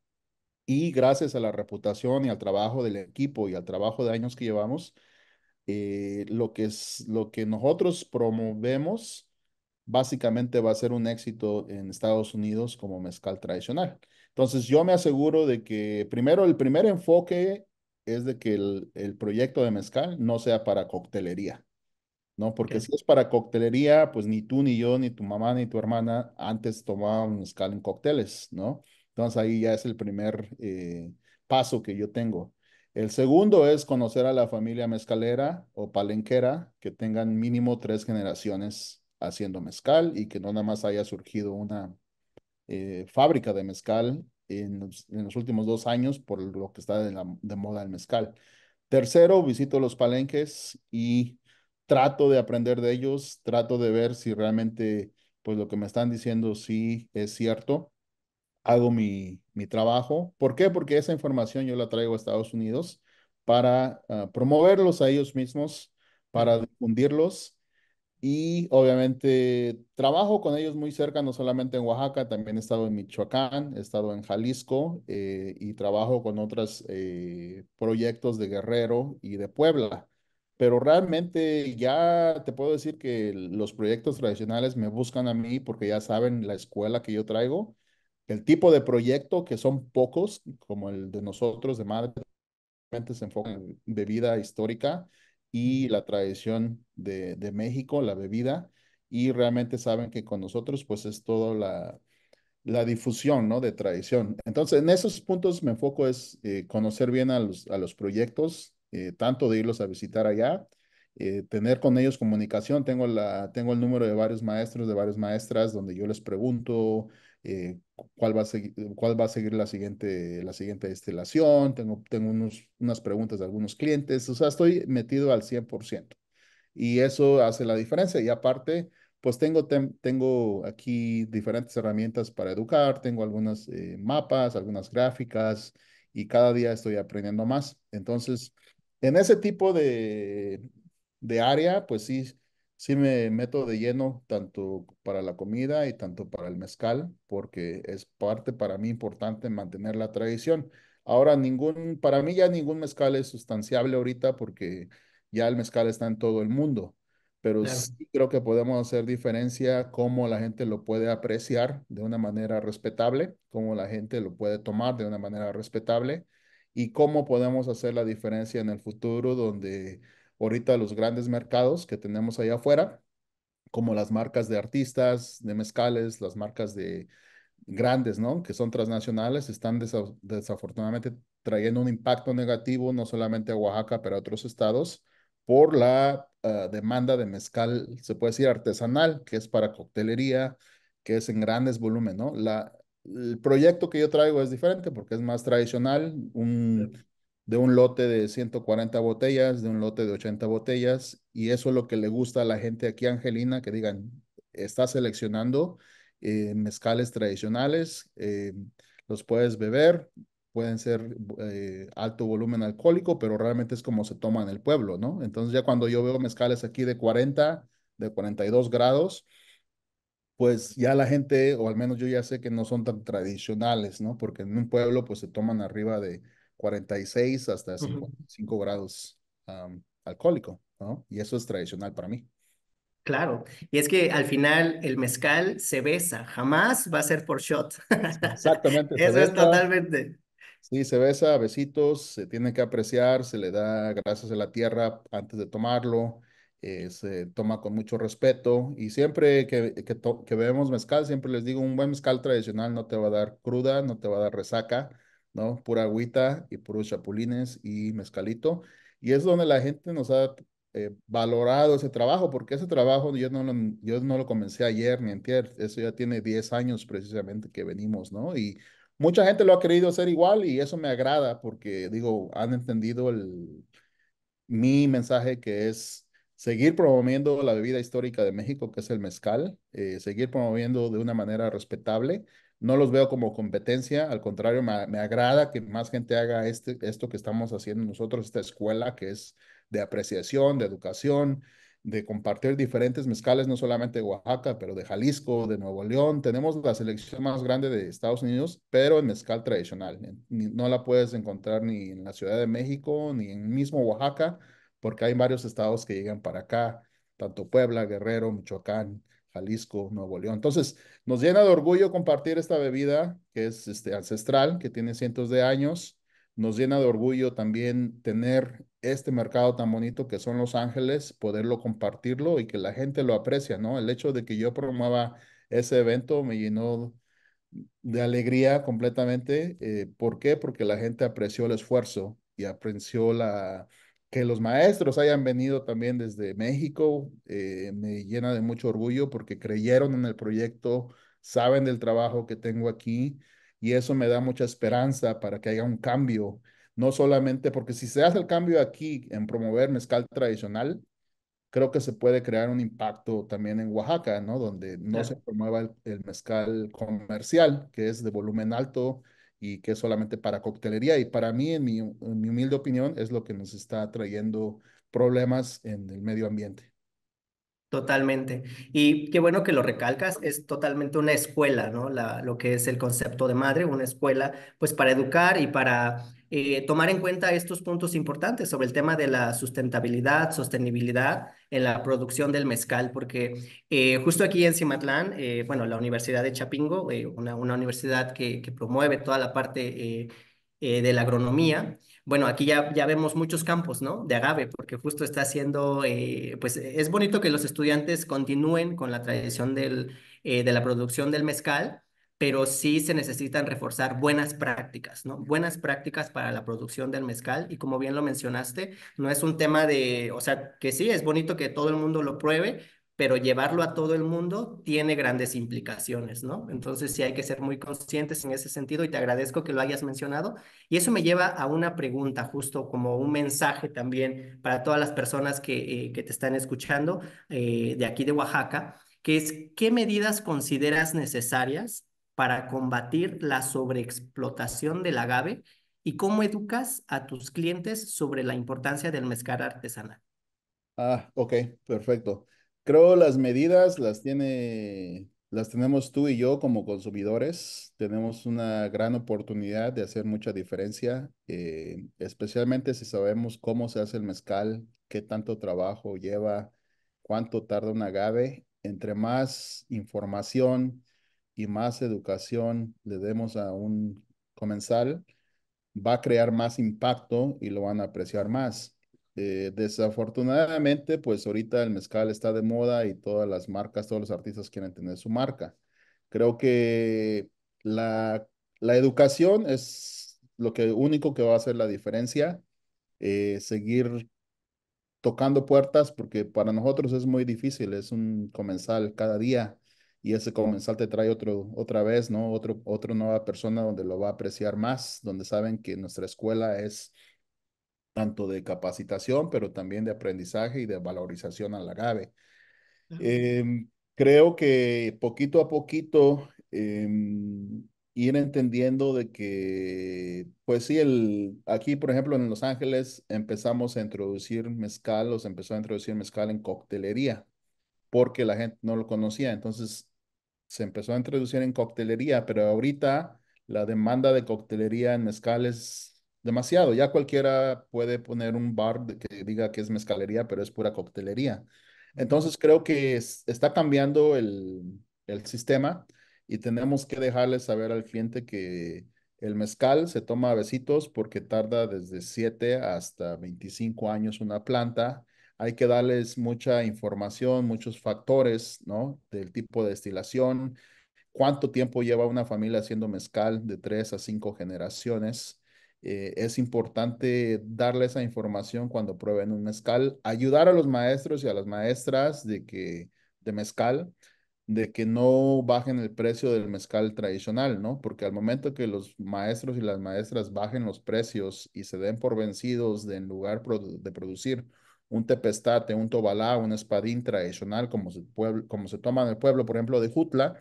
y gracias a la reputación y al trabajo del equipo y al trabajo de años que llevamos, eh, lo, que es, lo que nosotros promovemos básicamente va a ser un éxito en Estados Unidos como mezcal tradicional. Entonces yo me aseguro de que primero el primer enfoque es de que el, el proyecto de mezcal no sea para coctelería, ¿no? Porque si es para coctelería, pues ni tú, ni yo, ni tu mamá, ni tu hermana antes tomaban mezcal en cócteles, ¿no? Entonces ahí ya es el primer eh, paso que yo tengo. El segundo es conocer a la familia mezcalera o palenquera que tengan mínimo tres generaciones haciendo mezcal y que no nada más haya surgido una eh, fábrica de mezcal en los, últimos dos años por lo que está de, moda el mezcal. Tercero, visito los palenques y trato de aprender de ellos, trato de ver si realmente pues lo que me están diciendo sí es cierto. Hago mi, mi trabajo. ¿Por qué? Porque esa información yo la traigo a Estados Unidos para ah, promoverlos a ellos mismos, para difundirlos y obviamente trabajo con ellos muy cerca, no solamente en Oaxaca, también he estado en Michoacán, he estado en Jalisco eh, y trabajo con otros eh, proyectos de Guerrero y de Puebla. Pero realmente ya te puedo decir que los proyectos tradicionales me buscan a mí porque ya saben la escuela que yo traigo, el tipo de proyecto que son pocos, como el de nosotros de Madre, se enfocan mm. de vida histórica y la tradición de, México, la bebida, y realmente saben que con nosotros pues es toda la, la difusión, ¿no? De tradición. Entonces, en esos puntos me enfoco es eh, conocer bien a los, a los proyectos, eh, tanto de irlos a visitar allá, eh, tener con ellos comunicación. Tengo, la, tengo el número de varios maestros, de varias maestras, donde yo les pregunto eh, cuál, va a seguir, cuál va a seguir la siguiente, la siguiente destilación, tengo, tengo unos, unas preguntas de algunos clientes, o sea, estoy metido al 100%. Y eso hace la diferencia. Y aparte, pues tengo, tengo aquí diferentes herramientas para educar, tengo algunos eh, mapas, algunas gráficas y cada día estoy aprendiendo más. Entonces, en ese tipo de, de área, pues sí, Sí me meto de lleno tanto para la comida y tanto para el mezcal, porque es parte para mí importante mantener la tradición. Ahora ningún, para mí ya ningún mezcal es sustanciable ahorita porque ya el mezcal está en todo el mundo, pero sí creo que podemos hacer diferencia cómo la gente lo puede apreciar de una manera respetable, cómo la gente lo puede tomar de una manera respetable y cómo podemos hacer la diferencia en el futuro donde ahorita los grandes mercados que tenemos ahí afuera, como las marcas de artistas, de mezcales, las marcas de grandes, ¿no? Que son transnacionales, están desafortunadamente trayendo un impacto negativo no solamente a Oaxaca, pero a otros estados por la ah, demanda de mezcal, se puede decir artesanal, que es para coctelería, que es en grandes volúmenes, ¿no? La, el proyecto que yo traigo es diferente porque es más tradicional, un, de un lote de 140 botellas, de un lote de 80 botellas, y eso es lo que le gusta a la gente aquí, Angelina, que digan, está seleccionando eh, mezcales tradicionales, eh, los puedes beber, pueden ser eh, alto volumen alcohólico, pero realmente es como se toma en el pueblo, ¿no? Entonces ya cuando yo veo mezcales aquí de 40, de 42 grados, pues ya la gente, o al menos yo ya sé que no son tan tradicionales, ¿no? Porque en un pueblo pues se toman arriba de 46 hasta 55 grados alcohólico, ¿no? Y eso es tradicional para mí. Claro, y es que al final el mezcal se besa, jamás va a ser por shot. Exactamente. (laughs) eso es totalmente. Sí, se besa, besitos, se tiene que apreciar, se le da gracias a la tierra antes de tomarlo, eh, se toma con mucho respeto y siempre que, que, que bebemos mezcal, siempre les digo, un buen mezcal tradicional no te va a dar cruda, no te va a dar resaca, ¿no? Pura agüita y puros chapulines y mezcalito. Y es donde la gente nos ha eh, valorado ese trabajo, porque ese trabajo yo no, lo, yo no lo comencé ayer ni entier eso ya tiene 10 años precisamente que venimos, ¿no? Y mucha gente lo ha querido hacer igual y eso me agrada porque, digo, han entendido el, mi mensaje que es seguir promoviendo la bebida histórica de México, que es el mezcal, eh, seguir promoviendo de una manera respetable no los veo como competencia, al contrario, me, agrada que más gente haga este, esto que estamos haciendo nosotros, esta escuela que es de apreciación, de educación, de compartir diferentes mezcales, no solamente de Oaxaca, pero de Jalisco, de Nuevo León. Tenemos la selección más grande de Estados Unidos, pero en mezcal tradicional. No la puedes encontrar ni en la Ciudad de México, ni en mismo Oaxaca, porque hay varios estados que llegan para acá, tanto Puebla, Guerrero, Michoacán, Jalisco, Nuevo León. Entonces, nos llena de orgullo compartir esta bebida que es este, ancestral, que tiene cientos de años. Nos llena de orgullo también tener este mercado tan bonito que son Los Ángeles, poderlo compartirlo y que la gente lo aprecia, ¿no? El hecho de que yo promueva ese evento me llenó de alegría completamente. Eh, ¿Por qué? Porque la gente apreció el esfuerzo y apreció la, que los maestros hayan venido también desde México eh, me llena de mucho orgullo porque creyeron en el proyecto, saben del trabajo que tengo aquí y eso me da mucha esperanza para que haya un cambio, no solamente porque si se hace el cambio aquí en promover mezcal tradicional, creo que se puede crear un impacto también en Oaxaca, ¿no? Donde no se promueva el mezcal comercial, que es de volumen alto, y que es solamente para coctelería. Y para mí, en mi, en mi humilde opinión, es lo que nos está trayendo problemas en el medio ambiente. Totalmente. Y qué bueno que lo recalcas, es totalmente una escuela, ¿no? La, lo que es el concepto de madre, una escuela, pues para educar y para eh, tomar en cuenta estos puntos importantes sobre el tema de la sustentabilidad, sostenibilidad en la producción del mezcal, porque eh, justo aquí en Cimatlán, eh, bueno, la Universidad de Chapingo, una, universidad que, promueve toda la parte de la agronomía, bueno, aquí ya, vemos muchos campos, ¿no? De agave, porque justo está haciendo, pues es bonito que los estudiantes continúen con la tradición de la producción del mezcal, pero sí se necesitan reforzar buenas prácticas, ¿no? Buenas prácticas para la producción del mezcal y como bien lo mencionaste, no es un tema de, o sea, que sí, es bonito que todo el mundo lo pruebe, pero llevarlo a todo el mundo tiene grandes implicaciones, ¿no? Entonces sí hay que ser muy conscientes en ese sentido y te agradezco que lo hayas mencionado. Y eso me lleva a una pregunta, justo como un mensaje también para todas las personas que, eh, que te están escuchando eh, de aquí de Oaxaca, que es, ¿qué medidas consideras necesarias para combatir la sobreexplotación del agave y cómo educas a tus clientes sobre la importancia del mezcal artesanal. Ah, ok, perfecto. Creo las medidas las tiene, las tenemos tú y yo como consumidores. Tenemos una gran oportunidad de hacer mucha diferencia, eh, especialmente si sabemos cómo se hace el mezcal, qué tanto trabajo lleva, cuánto tarda un agave. Entre más información y más educación le demos a un comensal, va a crear más impacto y lo van a apreciar más. Eh, desafortunadamente, pues ahorita el mezcal está de moda y todas las marcas, todos los artistas quieren tener su marca. Creo que la, educación es lo que único que va a hacer la diferencia, eh, seguir tocando puertas, porque para nosotros es muy difícil, es un comensal cada día y ese comensal te trae otro, otra vez, ¿no? Otro, otra nueva persona donde lo va a apreciar más, donde saben que nuestra escuela es tanto de capacitación, pero también de aprendizaje y de valorización al agave. Eh, creo que poquito a poquito em, ir entendiendo de que, pues sí, el, aquí, por ejemplo, en Los Ángeles empezamos a introducir mezcal, o se empezó a introducir mezcal en coctelería, porque la gente no lo conocía. Entonces, se empezó a introducir en coctelería, pero ahorita la demanda de coctelería en mezcal es demasiado. Ya cualquiera puede poner un bar que diga que es mezcalería, pero es pura coctelería. Entonces creo que está cambiando el, el, sistema y tenemos que dejarle saber al cliente que el mezcal se toma a besitos porque tarda desde 7 hasta 25 años una planta hay que darles mucha información, muchos factores, ¿no? Del tipo de destilación, cuánto tiempo lleva una familia haciendo mezcal de tres a cinco generaciones. Eh, es importante darles esa información cuando prueben un mezcal, ayudar a los maestros y a las maestras de que de mezcal de que no bajen el precio del mezcal tradicional, ¿no? Porque al momento que los maestros y las maestras bajen los precios y se den por vencidos de en lugar de producir un tepestate, un tobalá, un espadín tradicional, como se, como se toma en el pueblo, por ejemplo, de Jutla,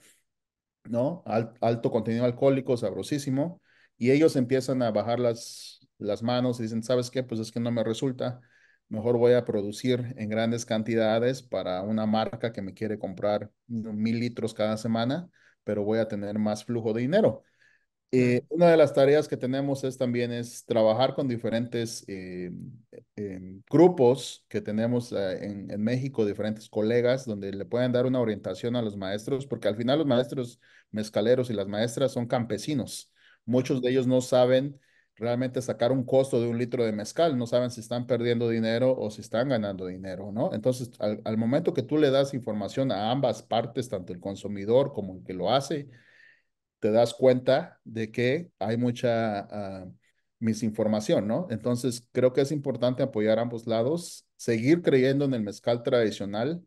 ¿no? alto contenido alcohólico, sabrosísimo, y ellos empiezan a bajar las, las manos y dicen, ¿sabes qué? Pues es que no me resulta, mejor voy a producir en grandes cantidades para una marca que me quiere comprar mil litros cada semana, pero voy a tener más flujo de dinero. Eh, una de las tareas que tenemos es también es trabajar con diferentes eh, em, grupos que tenemos eh, en, México, diferentes colegas, donde le pueden dar una orientación a los maestros, porque al final los maestros mezcaleros y las maestras son campesinos. Muchos de ellos no saben realmente sacar un costo de un litro de mezcal, no saben si están perdiendo dinero o si están ganando dinero, ¿no? Entonces, al momento que tú le das información a ambas partes, tanto el consumidor como el que lo hace, te das cuenta de que hay mucha ah, misinformación, ¿no? Entonces, creo que es importante apoyar ambos lados, seguir creyendo en el mezcal tradicional,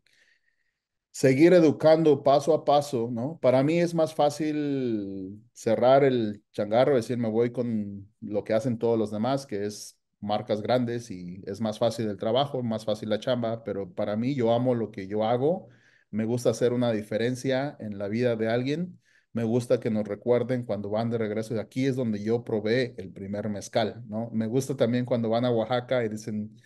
seguir educando paso a paso, ¿no? Para mí es más fácil cerrar el changarro, decir, me voy con lo que hacen todos los demás, que es marcas grandes y es más fácil el trabajo, más fácil la chamba, pero para mí yo amo lo que yo hago, me gusta hacer una diferencia en la vida de alguien me gusta que nos recuerden cuando van de regreso Y aquí es donde yo probé el primer mezcal, ¿no? Me gusta también cuando van a Oaxaca y dicen,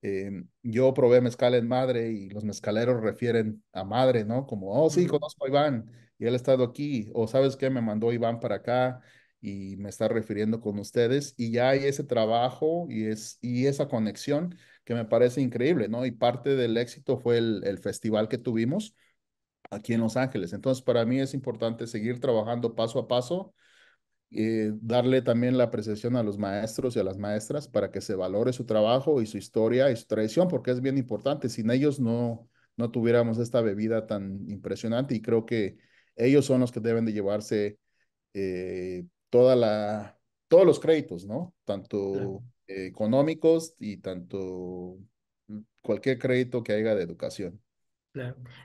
em, yo probé mezcal en madre y los mezcaleros refieren a madre, ¿no? Como, oh, sí, conozco a Iván y él ha estado aquí, o sabes qué, me mandó Iván para acá y me está refiriendo con ustedes y ya hay ese trabajo y, es, y esa conexión que me parece increíble, ¿no? Y parte del éxito fue el, el festival que tuvimos aquí en Los Ángeles. Entonces, para mí es importante seguir trabajando paso a paso, y eh, darle también la apreciación a los maestros y a las maestras para que se valore su trabajo y su historia y su tradición, porque es bien importante. Sin ellos no, no tuviéramos esta bebida tan impresionante y creo que ellos son los que deben de llevarse eh, toda la, todos los créditos, ¿no? Tanto eh, económicos y tanto mm, cualquier crédito que haya de educación.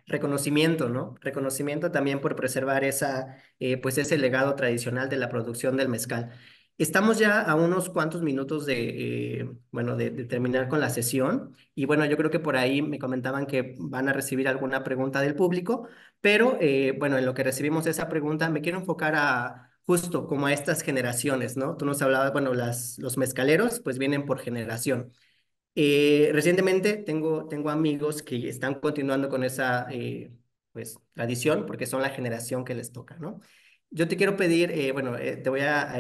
Reconocimiento, ¿no? Reconocimiento también por preservar esa, eh, pues ese legado tradicional de la producción del mezcal. Estamos ya a unos cuantos minutos de, eh, bueno, de, terminar con la sesión y bueno, yo creo que por ahí me comentaban que van a recibir alguna pregunta del público, pero eh, bueno, en lo que recibimos esa pregunta me quiero enfocar a justo como a estas generaciones, ¿no? Tú nos hablabas, bueno, las, los mezcaleros pues vienen por generación. Eh, recientemente tengo, tengo amigos que están continuando con esa eh, pues, tradición porque son la generación que les toca, ¿no? Yo te quiero pedir, eh, bueno, te voy a,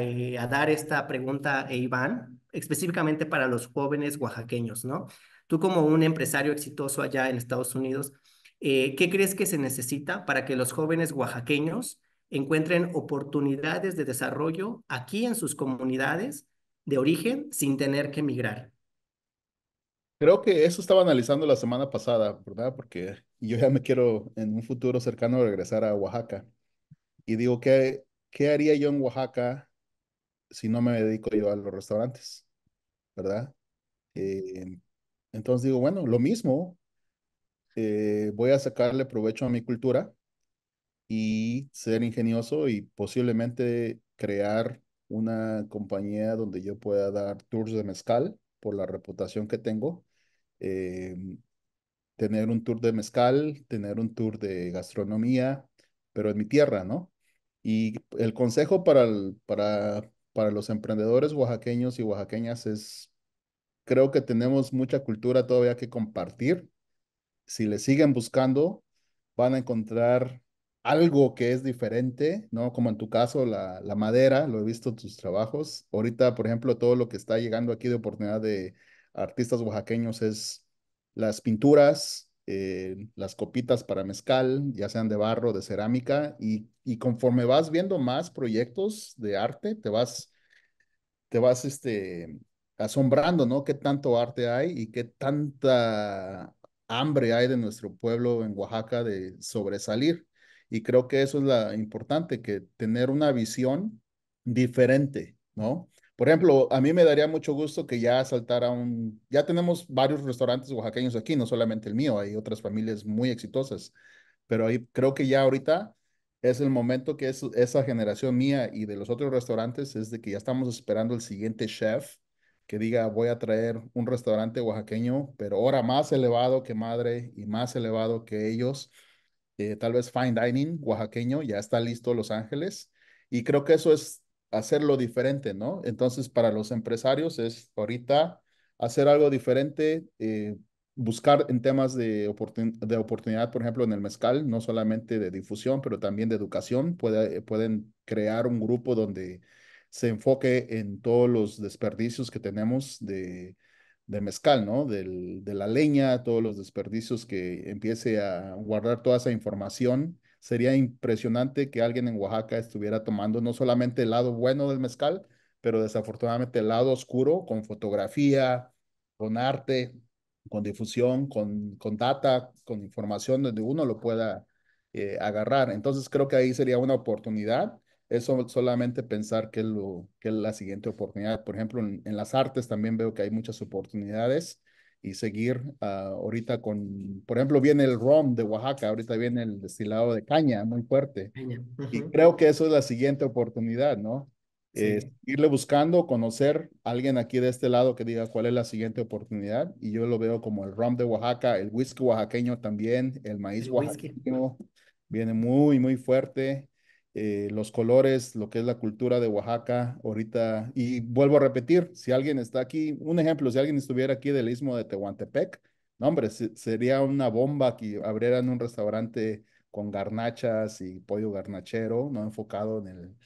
dar esta pregunta, Iván, específicamente para los jóvenes oaxaqueños, ¿no? Tú como un empresario exitoso allá en Estados Unidos, ¿qué crees que se necesita para que los jóvenes oaxaqueños encuentren oportunidades de desarrollo aquí en sus comunidades de origen sin tener que emigrar? Creo que eso estaba analizando la semana pasada, ¿verdad? Porque yo ya me quiero en un futuro cercano regresar a Oaxaca. Y digo, ¿qué, qué haría yo en Oaxaca si no me dedico yo a los restaurantes? ¿Verdad? Eh, entonces digo, bueno, lo mismo, eh, voy a sacarle provecho a mi cultura y ser ingenioso y posiblemente crear una compañía donde yo pueda dar tours de mezcal por la reputación que tengo Em, tener un tour de mezcal, tener un tour de gastronomía, pero en mi tierra, ¿no? Y el consejo para, el, para, para los emprendedores oaxaqueños y oaxaqueñas es, creo que tenemos mucha cultura todavía que compartir. Si le siguen buscando, van a encontrar algo que es diferente, ¿no? Como en tu caso, la, la madera, lo he visto en tus trabajos. Ahorita, por ejemplo, todo lo que está llegando aquí de oportunidad de artistas oaxaqueños es las pinturas, eh, las copitas para mezcal, ya sean de barro, de cerámica, y, y conforme vas viendo más proyectos de arte, te vas, te vas este, asombrando, ¿no? Qué tanto arte hay y qué tanta hambre hay de nuestro pueblo en Oaxaca de sobresalir. Y creo que eso es lo importante, que tener una visión diferente, ¿no? Por ejemplo, a mí me daría mucho gusto que ya saltara un, ya tenemos varios restaurantes oaxaqueños aquí, no solamente el mío, hay otras familias muy exitosas, pero ahí creo que ya ahorita es el momento que es, esa generación mía y de los otros restaurantes es de que ya estamos esperando el siguiente chef que diga voy a traer un restaurante oaxaqueño, pero ahora más elevado que madre y más elevado que ellos. Eh, tal vez fine dining oaxaqueño ya está listo Los Ángeles y creo que eso es hacerlo diferente, ¿no? Entonces, para los empresarios es ahorita hacer algo diferente, eh, buscar en temas de, oportunidad, por ejemplo, en el mezcal, no solamente de difusión, pero también de educación. Eh, pueden crear un grupo donde se enfoque en todos los desperdicios que tenemos de, mezcal, ¿no? de la leña, todos los desperdicios que empiece a guardar toda esa información sería impresionante que alguien en Oaxaca estuviera tomando no solamente el lado bueno del mezcal, pero desafortunadamente el lado oscuro con fotografía, con arte, con difusión, con, con data, con información donde uno lo pueda eh, agarrar. Entonces creo que ahí sería una oportunidad. Eso solamente pensar que, lo, que es la siguiente oportunidad. Por ejemplo, en las artes también veo que hay muchas oportunidades y seguir ah, ahorita con, por ejemplo, viene el rom de Oaxaca, ahorita viene el destilado de caña, muy fuerte. Y creo que eso es la siguiente oportunidad, ¿no? Eh, irle buscando, conocer a alguien aquí de este lado que diga cuál es la siguiente oportunidad. Y yo lo veo como el rom de Oaxaca, el whisky oaxaqueño también, el maíz oaxaqueño. Viene muy, muy fuerte. Eh, los colores, lo que es la cultura de Oaxaca ahorita. Y vuelvo a repetir, si alguien está aquí, un ejemplo, si alguien estuviera aquí del istmo de Tehuantepec, no hombre, sería una bomba que abrieran un restaurante con garnachas y pollo garnachero, no enfocado en, el,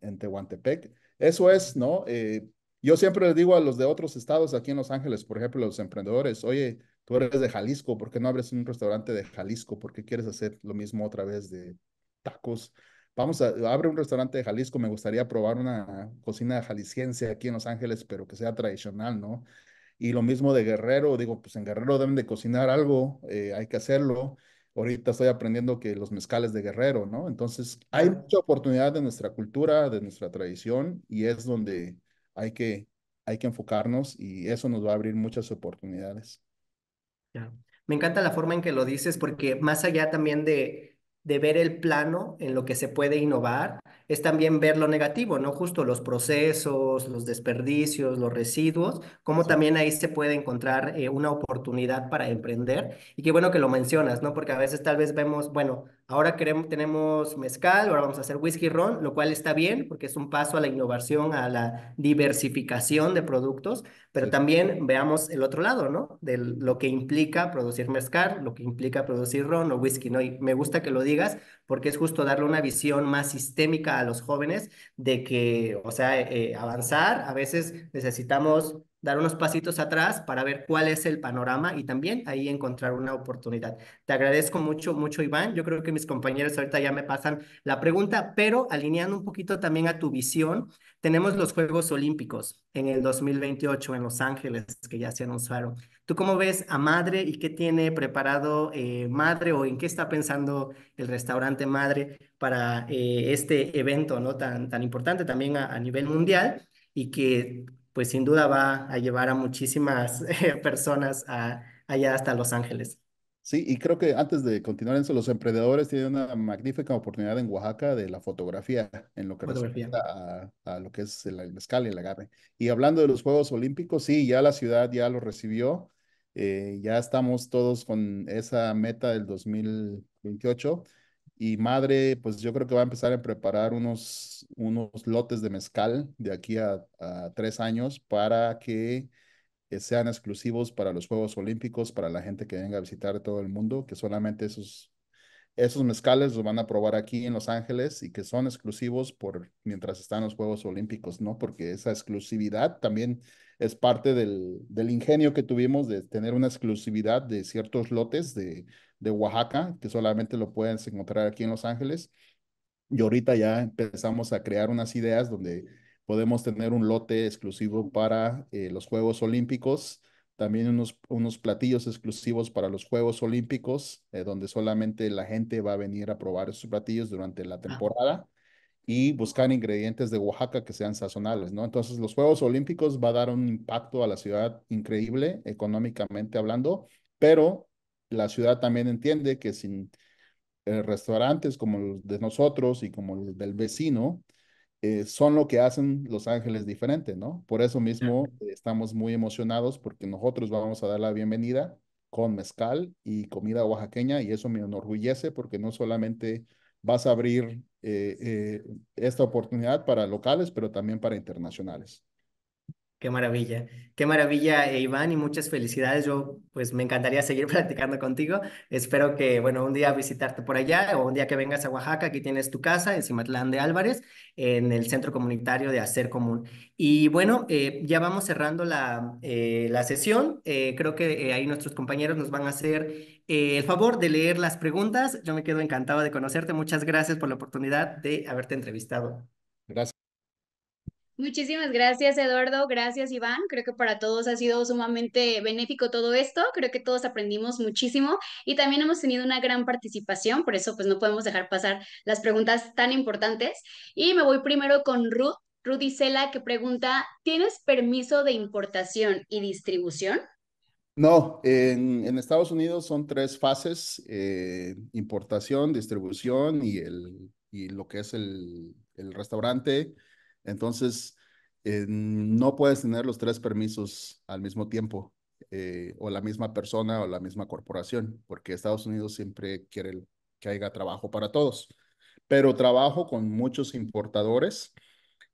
en, Tehuantepec. Eso es, ¿no? Eh, yo siempre les digo a los de otros estados aquí en Los Ángeles, por ejemplo, los emprendedores, oye, tú eres de Jalisco, ¿por qué no abres un restaurante de Jalisco? ¿Por qué quieres hacer lo mismo otra vez de, tacos. Vamos a, abre un restaurante de Jalisco, me gustaría probar una cocina jalisciense aquí en Los Ángeles, pero que sea tradicional, ¿no? Y lo mismo de Guerrero, digo, pues en Guerrero deben de cocinar algo, eh, hay que hacerlo. Ahorita estoy aprendiendo que los mezcales de Guerrero, ¿no? Entonces, hay mucha oportunidad de nuestra cultura, de nuestra tradición, y es donde hay que, hay que enfocarnos y eso nos va a abrir muchas oportunidades. Me encanta la forma en que lo dices, porque más allá también de, de ver el plano en lo que se puede innovar, es también ver lo negativo, ¿no? Justo los procesos, los desperdicios, los residuos, cómo también ahí se puede encontrar eh, una oportunidad para emprender. Y qué bueno que lo mencionas, ¿no? Porque a veces tal vez vemos, bueno, Ahora queremos, tenemos mezcal, ahora vamos a hacer whisky ron, lo cual está bien porque es un paso a la innovación, a la diversificación de productos, pero también veamos el otro lado, ¿no? De lo que implica producir mezcal, lo que implica producir ron o whisky, ¿no? Y me gusta que lo digas porque es justo darle una visión más sistémica a los jóvenes de que, o sea, eh, avanzar, a veces necesitamos dar unos pasitos atrás para ver cuál es el panorama y también ahí encontrar una oportunidad. Te agradezco mucho, mucho, Iván. Yo creo que mis compañeros ahorita ya me pasan la pregunta, pero alineando un poquito también a tu visión, tenemos los Juegos Olímpicos en el 2028 en Los Ángeles, que ya se anunciaron. ¿Tú cómo ves a Madre y qué tiene preparado eh, Madre o en qué está pensando el restaurante Madre para eh, este evento ¿no? tan, tan importante también a nivel mundial? y que pues sin duda va a llevar a muchísimas eh, personas a, allá hasta Los Ángeles. Sí, y creo que antes de continuar en eso, los emprendedores tienen una magnífica oportunidad en Oaxaca de la fotografía, en lo que respecta a, lo que es el, mezcal y el agarre. Y hablando de los Juegos Olímpicos, sí, ya la ciudad ya lo recibió, eh, ya estamos todos con esa meta del 2028 y madre, pues yo creo que va a empezar a preparar unos, unos lotes de mezcal de aquí a, tres años para que eh, sean exclusivos para los Juegos Olímpicos, para la gente que venga a visitar todo el mundo, que solamente esos, esos mezcales los van a probar aquí en Los Ángeles y que son exclusivos por mientras están los Juegos Olímpicos, ¿no? Porque esa exclusividad también es parte del, del ingenio que tuvimos de tener una exclusividad de ciertos lotes de de Oaxaca, que solamente lo puedes encontrar aquí en Los Ángeles. Y ahorita ya empezamos a crear unas ideas donde podemos tener un lote exclusivo para eh, los Juegos Olímpicos, también unos, unos platillos exclusivos para los Juegos Olímpicos, eh, donde solamente la gente va a venir a probar esos platillos durante la temporada y buscar ingredientes de Oaxaca que sean sazonales, ¿no? Entonces, los Juegos Olímpicos va a dar un impacto a la ciudad increíble económicamente hablando, pero la ciudad también entiende que sin eh, restaurantes como los de nosotros y como los del vecino, eh, son lo que hacen Los Ángeles diferente, ¿no? Por eso mismo estamos muy emocionados porque nosotros vamos a dar la bienvenida con mezcal y comida oaxaqueña y eso me enorgullece porque no solamente vas a abrir eh, esta oportunidad para locales, pero también para internacionales. Qué maravilla, qué maravilla, eh, Iván, y muchas felicidades. Yo, pues, me encantaría seguir (laughs) platicando contigo. Espero que, bueno, un día visitarte por allá o un día que vengas a Oaxaca, aquí tienes tu casa en Cimatlán de Álvarez, en el Centro Comunitario de Hacer Común. Y bueno, eh, ya vamos cerrando la, eh, la sesión. creo que ahí nuestros compañeros nos van a hacer el favor de leer las preguntas. Yo me quedo encantado de conocerte. Muchas gracias por la oportunidad de haberte entrevistado. Muchísimas gracias, Eduardo. Gracias, Iván. Creo que para todos ha sido sumamente benéfico todo esto. Creo que todos aprendimos muchísimo y también hemos tenido una gran participación. Por eso, pues no podemos dejar pasar las preguntas tan importantes. Y me voy primero con Ruth. Rudy Isela, que pregunta, ¿tienes permiso de importación y distribución? No, en, Estados Unidos son tres fases, eh, importación, distribución y, el, y lo que es el, el restaurante, entonces, eh, no puedes tener los tres permisos al mismo tiempo, eh, o la misma persona o la misma corporación, porque Estados Unidos siempre quiere que haya trabajo para todos. Pero trabajo con muchos importadores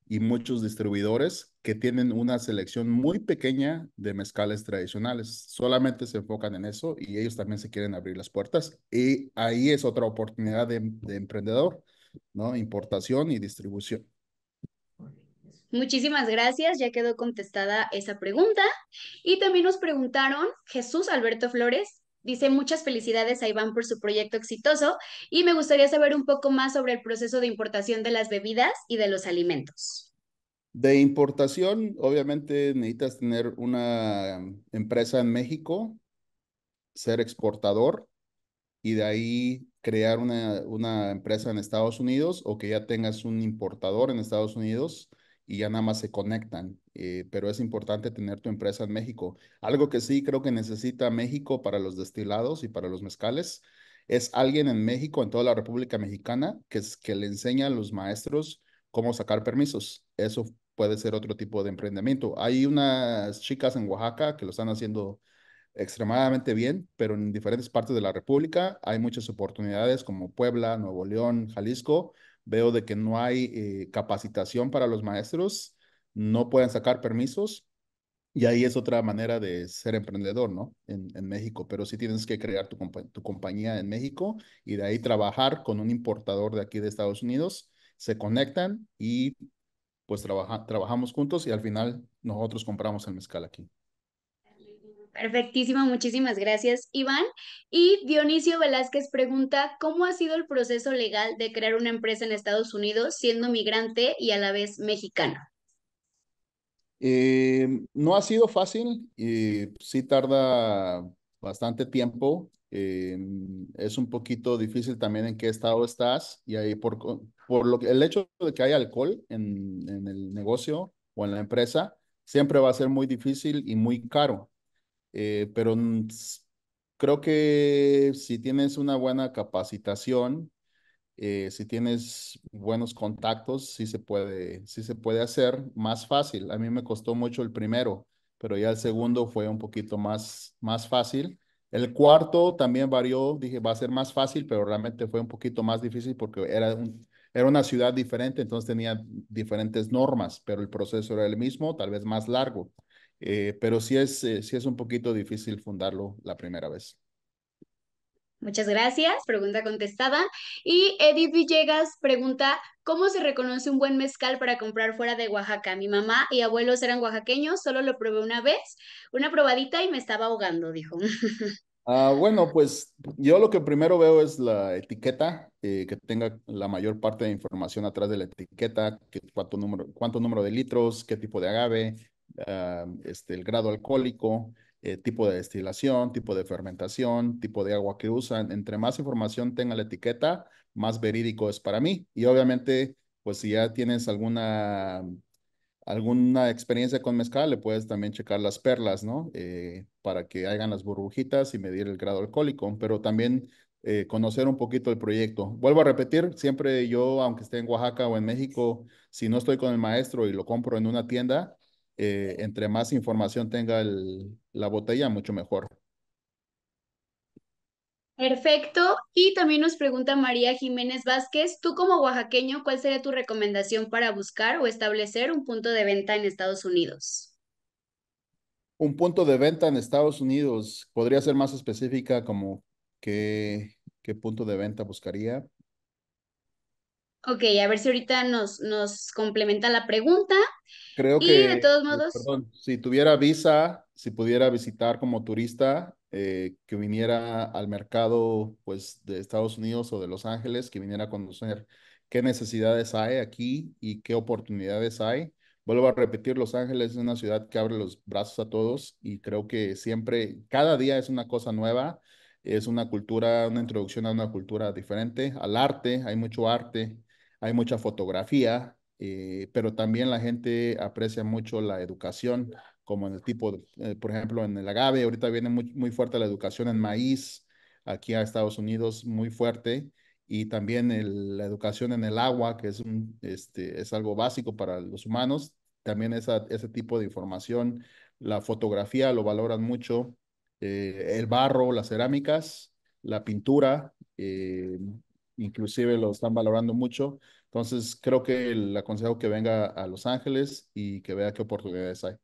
y muchos distribuidores que tienen una selección muy pequeña de mezcales tradicionales. Solamente se enfocan en eso y ellos también se quieren abrir las puertas. Y ahí es otra oportunidad de, de emprendedor, ¿no? Importación y distribución. Muchísimas gracias, ya quedó contestada esa pregunta. Y también nos preguntaron, Jesús Alberto Flores dice muchas felicidades a Iván por su proyecto exitoso y me gustaría saber un poco más sobre el proceso de importación de las bebidas y de los alimentos. De importación, obviamente necesitas tener una empresa en México, ser exportador y de ahí crear una, una empresa en Estados Unidos o que ya tengas un importador en Estados Unidos y ya nada más se conectan. Eh, pero es importante tener tu empresa en México. Algo que sí creo que necesita México para los destilados y para los mezcales es alguien en México, en toda la República Mexicana, que, es, que le enseña a los maestros cómo sacar permisos. Eso puede ser otro tipo de emprendimiento. Hay unas chicas en Oaxaca que lo están haciendo extremadamente bien, pero en diferentes partes de la República hay muchas oportunidades como Puebla, Nuevo León, Jalisco, veo de que no hay eh, capacitación para los maestros, no pueden sacar permisos y ahí es otra manera de ser emprendedor, ¿no? En, México, pero si tienes que crear tu, compañía en México y de ahí trabajar con un importador de aquí de Estados Unidos, se conectan y pues trabajamos juntos y al final nosotros compramos el mezcal aquí. Perfectísimo, muchísimas gracias, Iván. Y Dionisio Velázquez pregunta, ¿cómo ha sido el proceso legal de crear una empresa en Estados Unidos siendo migrante y a la vez mexicano? Eh, no ha sido fácil y sí tarda bastante tiempo. Eh, es un poquito difícil también en qué estado estás y ahí por, por lo que, el hecho de que hay alcohol en, en el negocio o en la empresa, siempre va a ser muy difícil y muy caro. Eh, pero mm, creo que si tienes una buena capacitación, eh, si tienes buenos contactos, sí se, puede, sí se puede hacer más fácil. A mí me costó mucho el primero, pero ya el segundo fue un poquito más, más fácil. El cuarto también varió, dije, va a ser más fácil, pero realmente fue un poquito más difícil porque era, un, era una ciudad diferente, entonces tenía diferentes normas, pero el proceso era el mismo, tal vez más largo. Eh, pero sí es, eh, es un poquito difícil fundarlo la primera vez. Muchas gracias, pregunta contestada. Y Edith Villegas pregunta, ¿cómo se reconoce un buen mezcal para comprar fuera de Oaxaca? Mi mamá y abuelos eran oaxaqueños, solo lo probé una vez, una probadita y me estaba ahogando, dijo. (laughs) Ah, bueno, pues yo lo que primero veo es la etiqueta, eh, que tenga la mayor parte de información atrás de la etiqueta, que cuánto, número, cuánto número de litros, qué tipo de agave, Ah, este, el grado alcohólico, eh, tipo de destilación, tipo de fermentación, tipo de agua que usan. Entre más información tenga la etiqueta, más verídico es para mí. Y obviamente, pues si ya tienes alguna, alguna experiencia con mezcal, le puedes también checar las perlas, ¿no? Eh, para que hagan las burbujitas y medir el grado alcohólico, pero también eh, conocer un poquito el proyecto. Vuelvo a repetir, siempre yo, aunque esté en Oaxaca o en México, si no estoy con el maestro y lo compro en una tienda, eh, entre más información tenga la botella, mucho mejor. Perfecto. Y también nos pregunta María Jiménez Vázquez, tú como oaxaqueño, ¿cuál sería tu recomendación para buscar o establecer un punto de venta en Estados Unidos? Un punto de venta en Estados Unidos, podría ser más específica como qué, qué punto de venta buscaría. Ok, a ver si ahorita nos, nos complementa la pregunta. Creo que. de todos eh, modos. Perdón, si tuviera visa, si pudiera visitar como turista, eh, que viniera al mercado pues, de Estados Unidos o de Los Ángeles, que viniera a conocer qué necesidades hay aquí y qué oportunidades hay. Vuelvo a repetir, Los Ángeles es una ciudad que abre los brazos a todos y creo que siempre, cada día es una cosa nueva, es una cultura, una introducción a una cultura diferente, al arte, hay mucho arte, hay mucha fotografía, eh, pero también la gente aprecia mucho la educación, como en el tipo, eh, por ejemplo, en el agave, ahorita viene muy, fuerte la educación en maíz, aquí a Estados Unidos muy fuerte, y también la educación en el agua, que es, un, este, es algo básico para los humanos, también esa, ese tipo de información, la fotografía lo valoran mucho, eh, el barro, las cerámicas, la pintura, inclusive lo están valorando mucho. Entonces, creo que le aconsejo que venga a Los Ángeles y que vea qué oportunidades hay.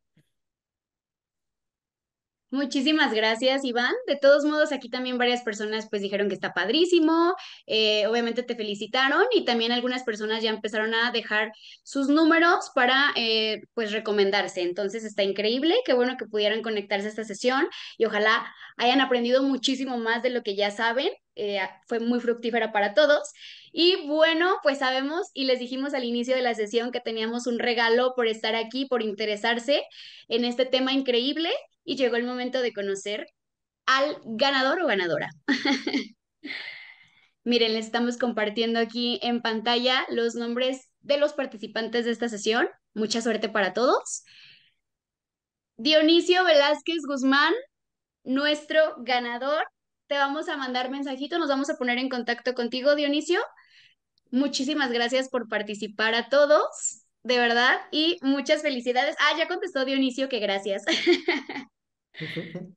Muchísimas gracias, Iván. De todos modos, aquí también varias personas pues dijeron que está padrísimo, eh, obviamente te felicitaron y también algunas personas ya empezaron a dejar sus números para eh, pues recomendarse. Entonces está increíble, qué bueno que pudieran conectarse a esta sesión y ojalá hayan aprendido muchísimo más de lo que ya saben eh, fue muy fructífera para todos. Y bueno, pues sabemos y les dijimos al inicio de la sesión que teníamos un regalo por estar aquí, por interesarse en este tema increíble y llegó el momento de conocer al ganador o ganadora. (laughs) Miren, les estamos compartiendo aquí en pantalla los nombres de los participantes de esta sesión. Mucha suerte para todos. Dionisio Velázquez Guzmán, nuestro ganador te vamos a mandar mensajito, nos vamos a poner en contacto contigo, Dionisio. Muchísimas gracias por participar a todos, de verdad, y muchas felicidades. Ah, ya contestó Dionisio que gracias. (laughs)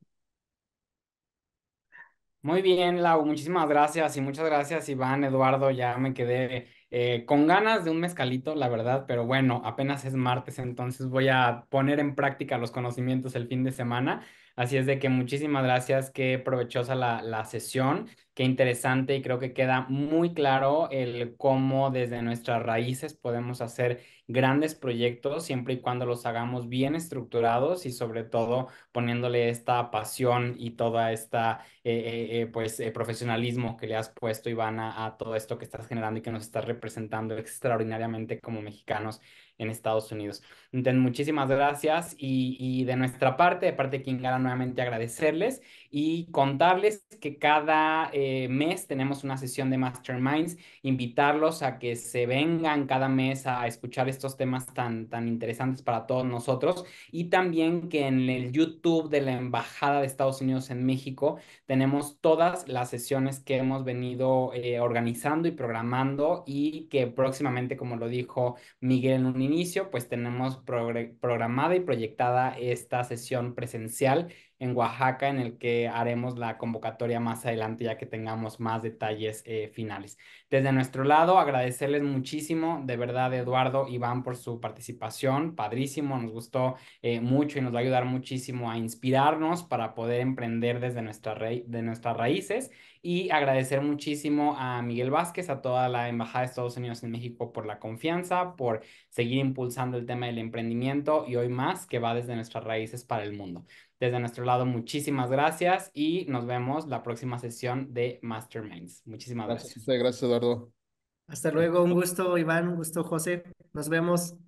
Muy bien, Lau, muchísimas gracias y muchas gracias, Iván, Eduardo, ya me quedé eh, con ganas de un mezcalito, la verdad, pero bueno, apenas es martes, entonces voy a poner en práctica los conocimientos el fin de semana Así es de que muchísimas gracias, qué provechosa la, sesión, qué interesante y creo que queda muy claro el cómo desde nuestras raíces podemos hacer grandes proyectos siempre y cuando los hagamos bien estructurados y sobre todo poniéndole esta pasión y toda esta eh, eh, eh, pues profesionalismo que le has puesto Ivana a todo esto que estás generando y que nos estás representando extraordinariamente como mexicanos en Estados Unidos. Entonces, muchísimas gracias y, y de nuestra parte, de parte de Kingara, nuevamente agradecerles y contarles que cada eh, mes tenemos una sesión de Masterminds, invitarlos a que se vengan cada mes a escuchar estos temas tan, tan interesantes para todos nosotros y también que en el YouTube de la Embajada de Estados Unidos en México tenemos todas las sesiones que hemos venido eh, organizando y programando y que próximamente, como lo dijo Miguel inicio, pues tenemos programada y proyectada esta sesión presencial en Oaxaca, en el que haremos la convocatoria más adelante ya que tengamos más detalles eh, finales. Desde nuestro lado, agradecerles muchísimo, de verdad, Eduardo, Iván, por su participación, padrísimo, nos gustó eh, mucho y nos va a ayudar muchísimo a inspirarnos para poder emprender desde nuestra de nuestras raíces y agradecer muchísimo a Miguel Vázquez, a toda la Embajada de Estados Unidos en México por la confianza, por seguir impulsando el tema del emprendimiento y hoy más que va desde nuestras raíces para el mundo. Desde nuestro lado, muchísimas gracias y nos vemos la próxima sesión de Masterminds. Muchísimas gracias. Gracias, gracias Eduardo. Hasta luego, un gusto Iván, un gusto José. Nos vemos.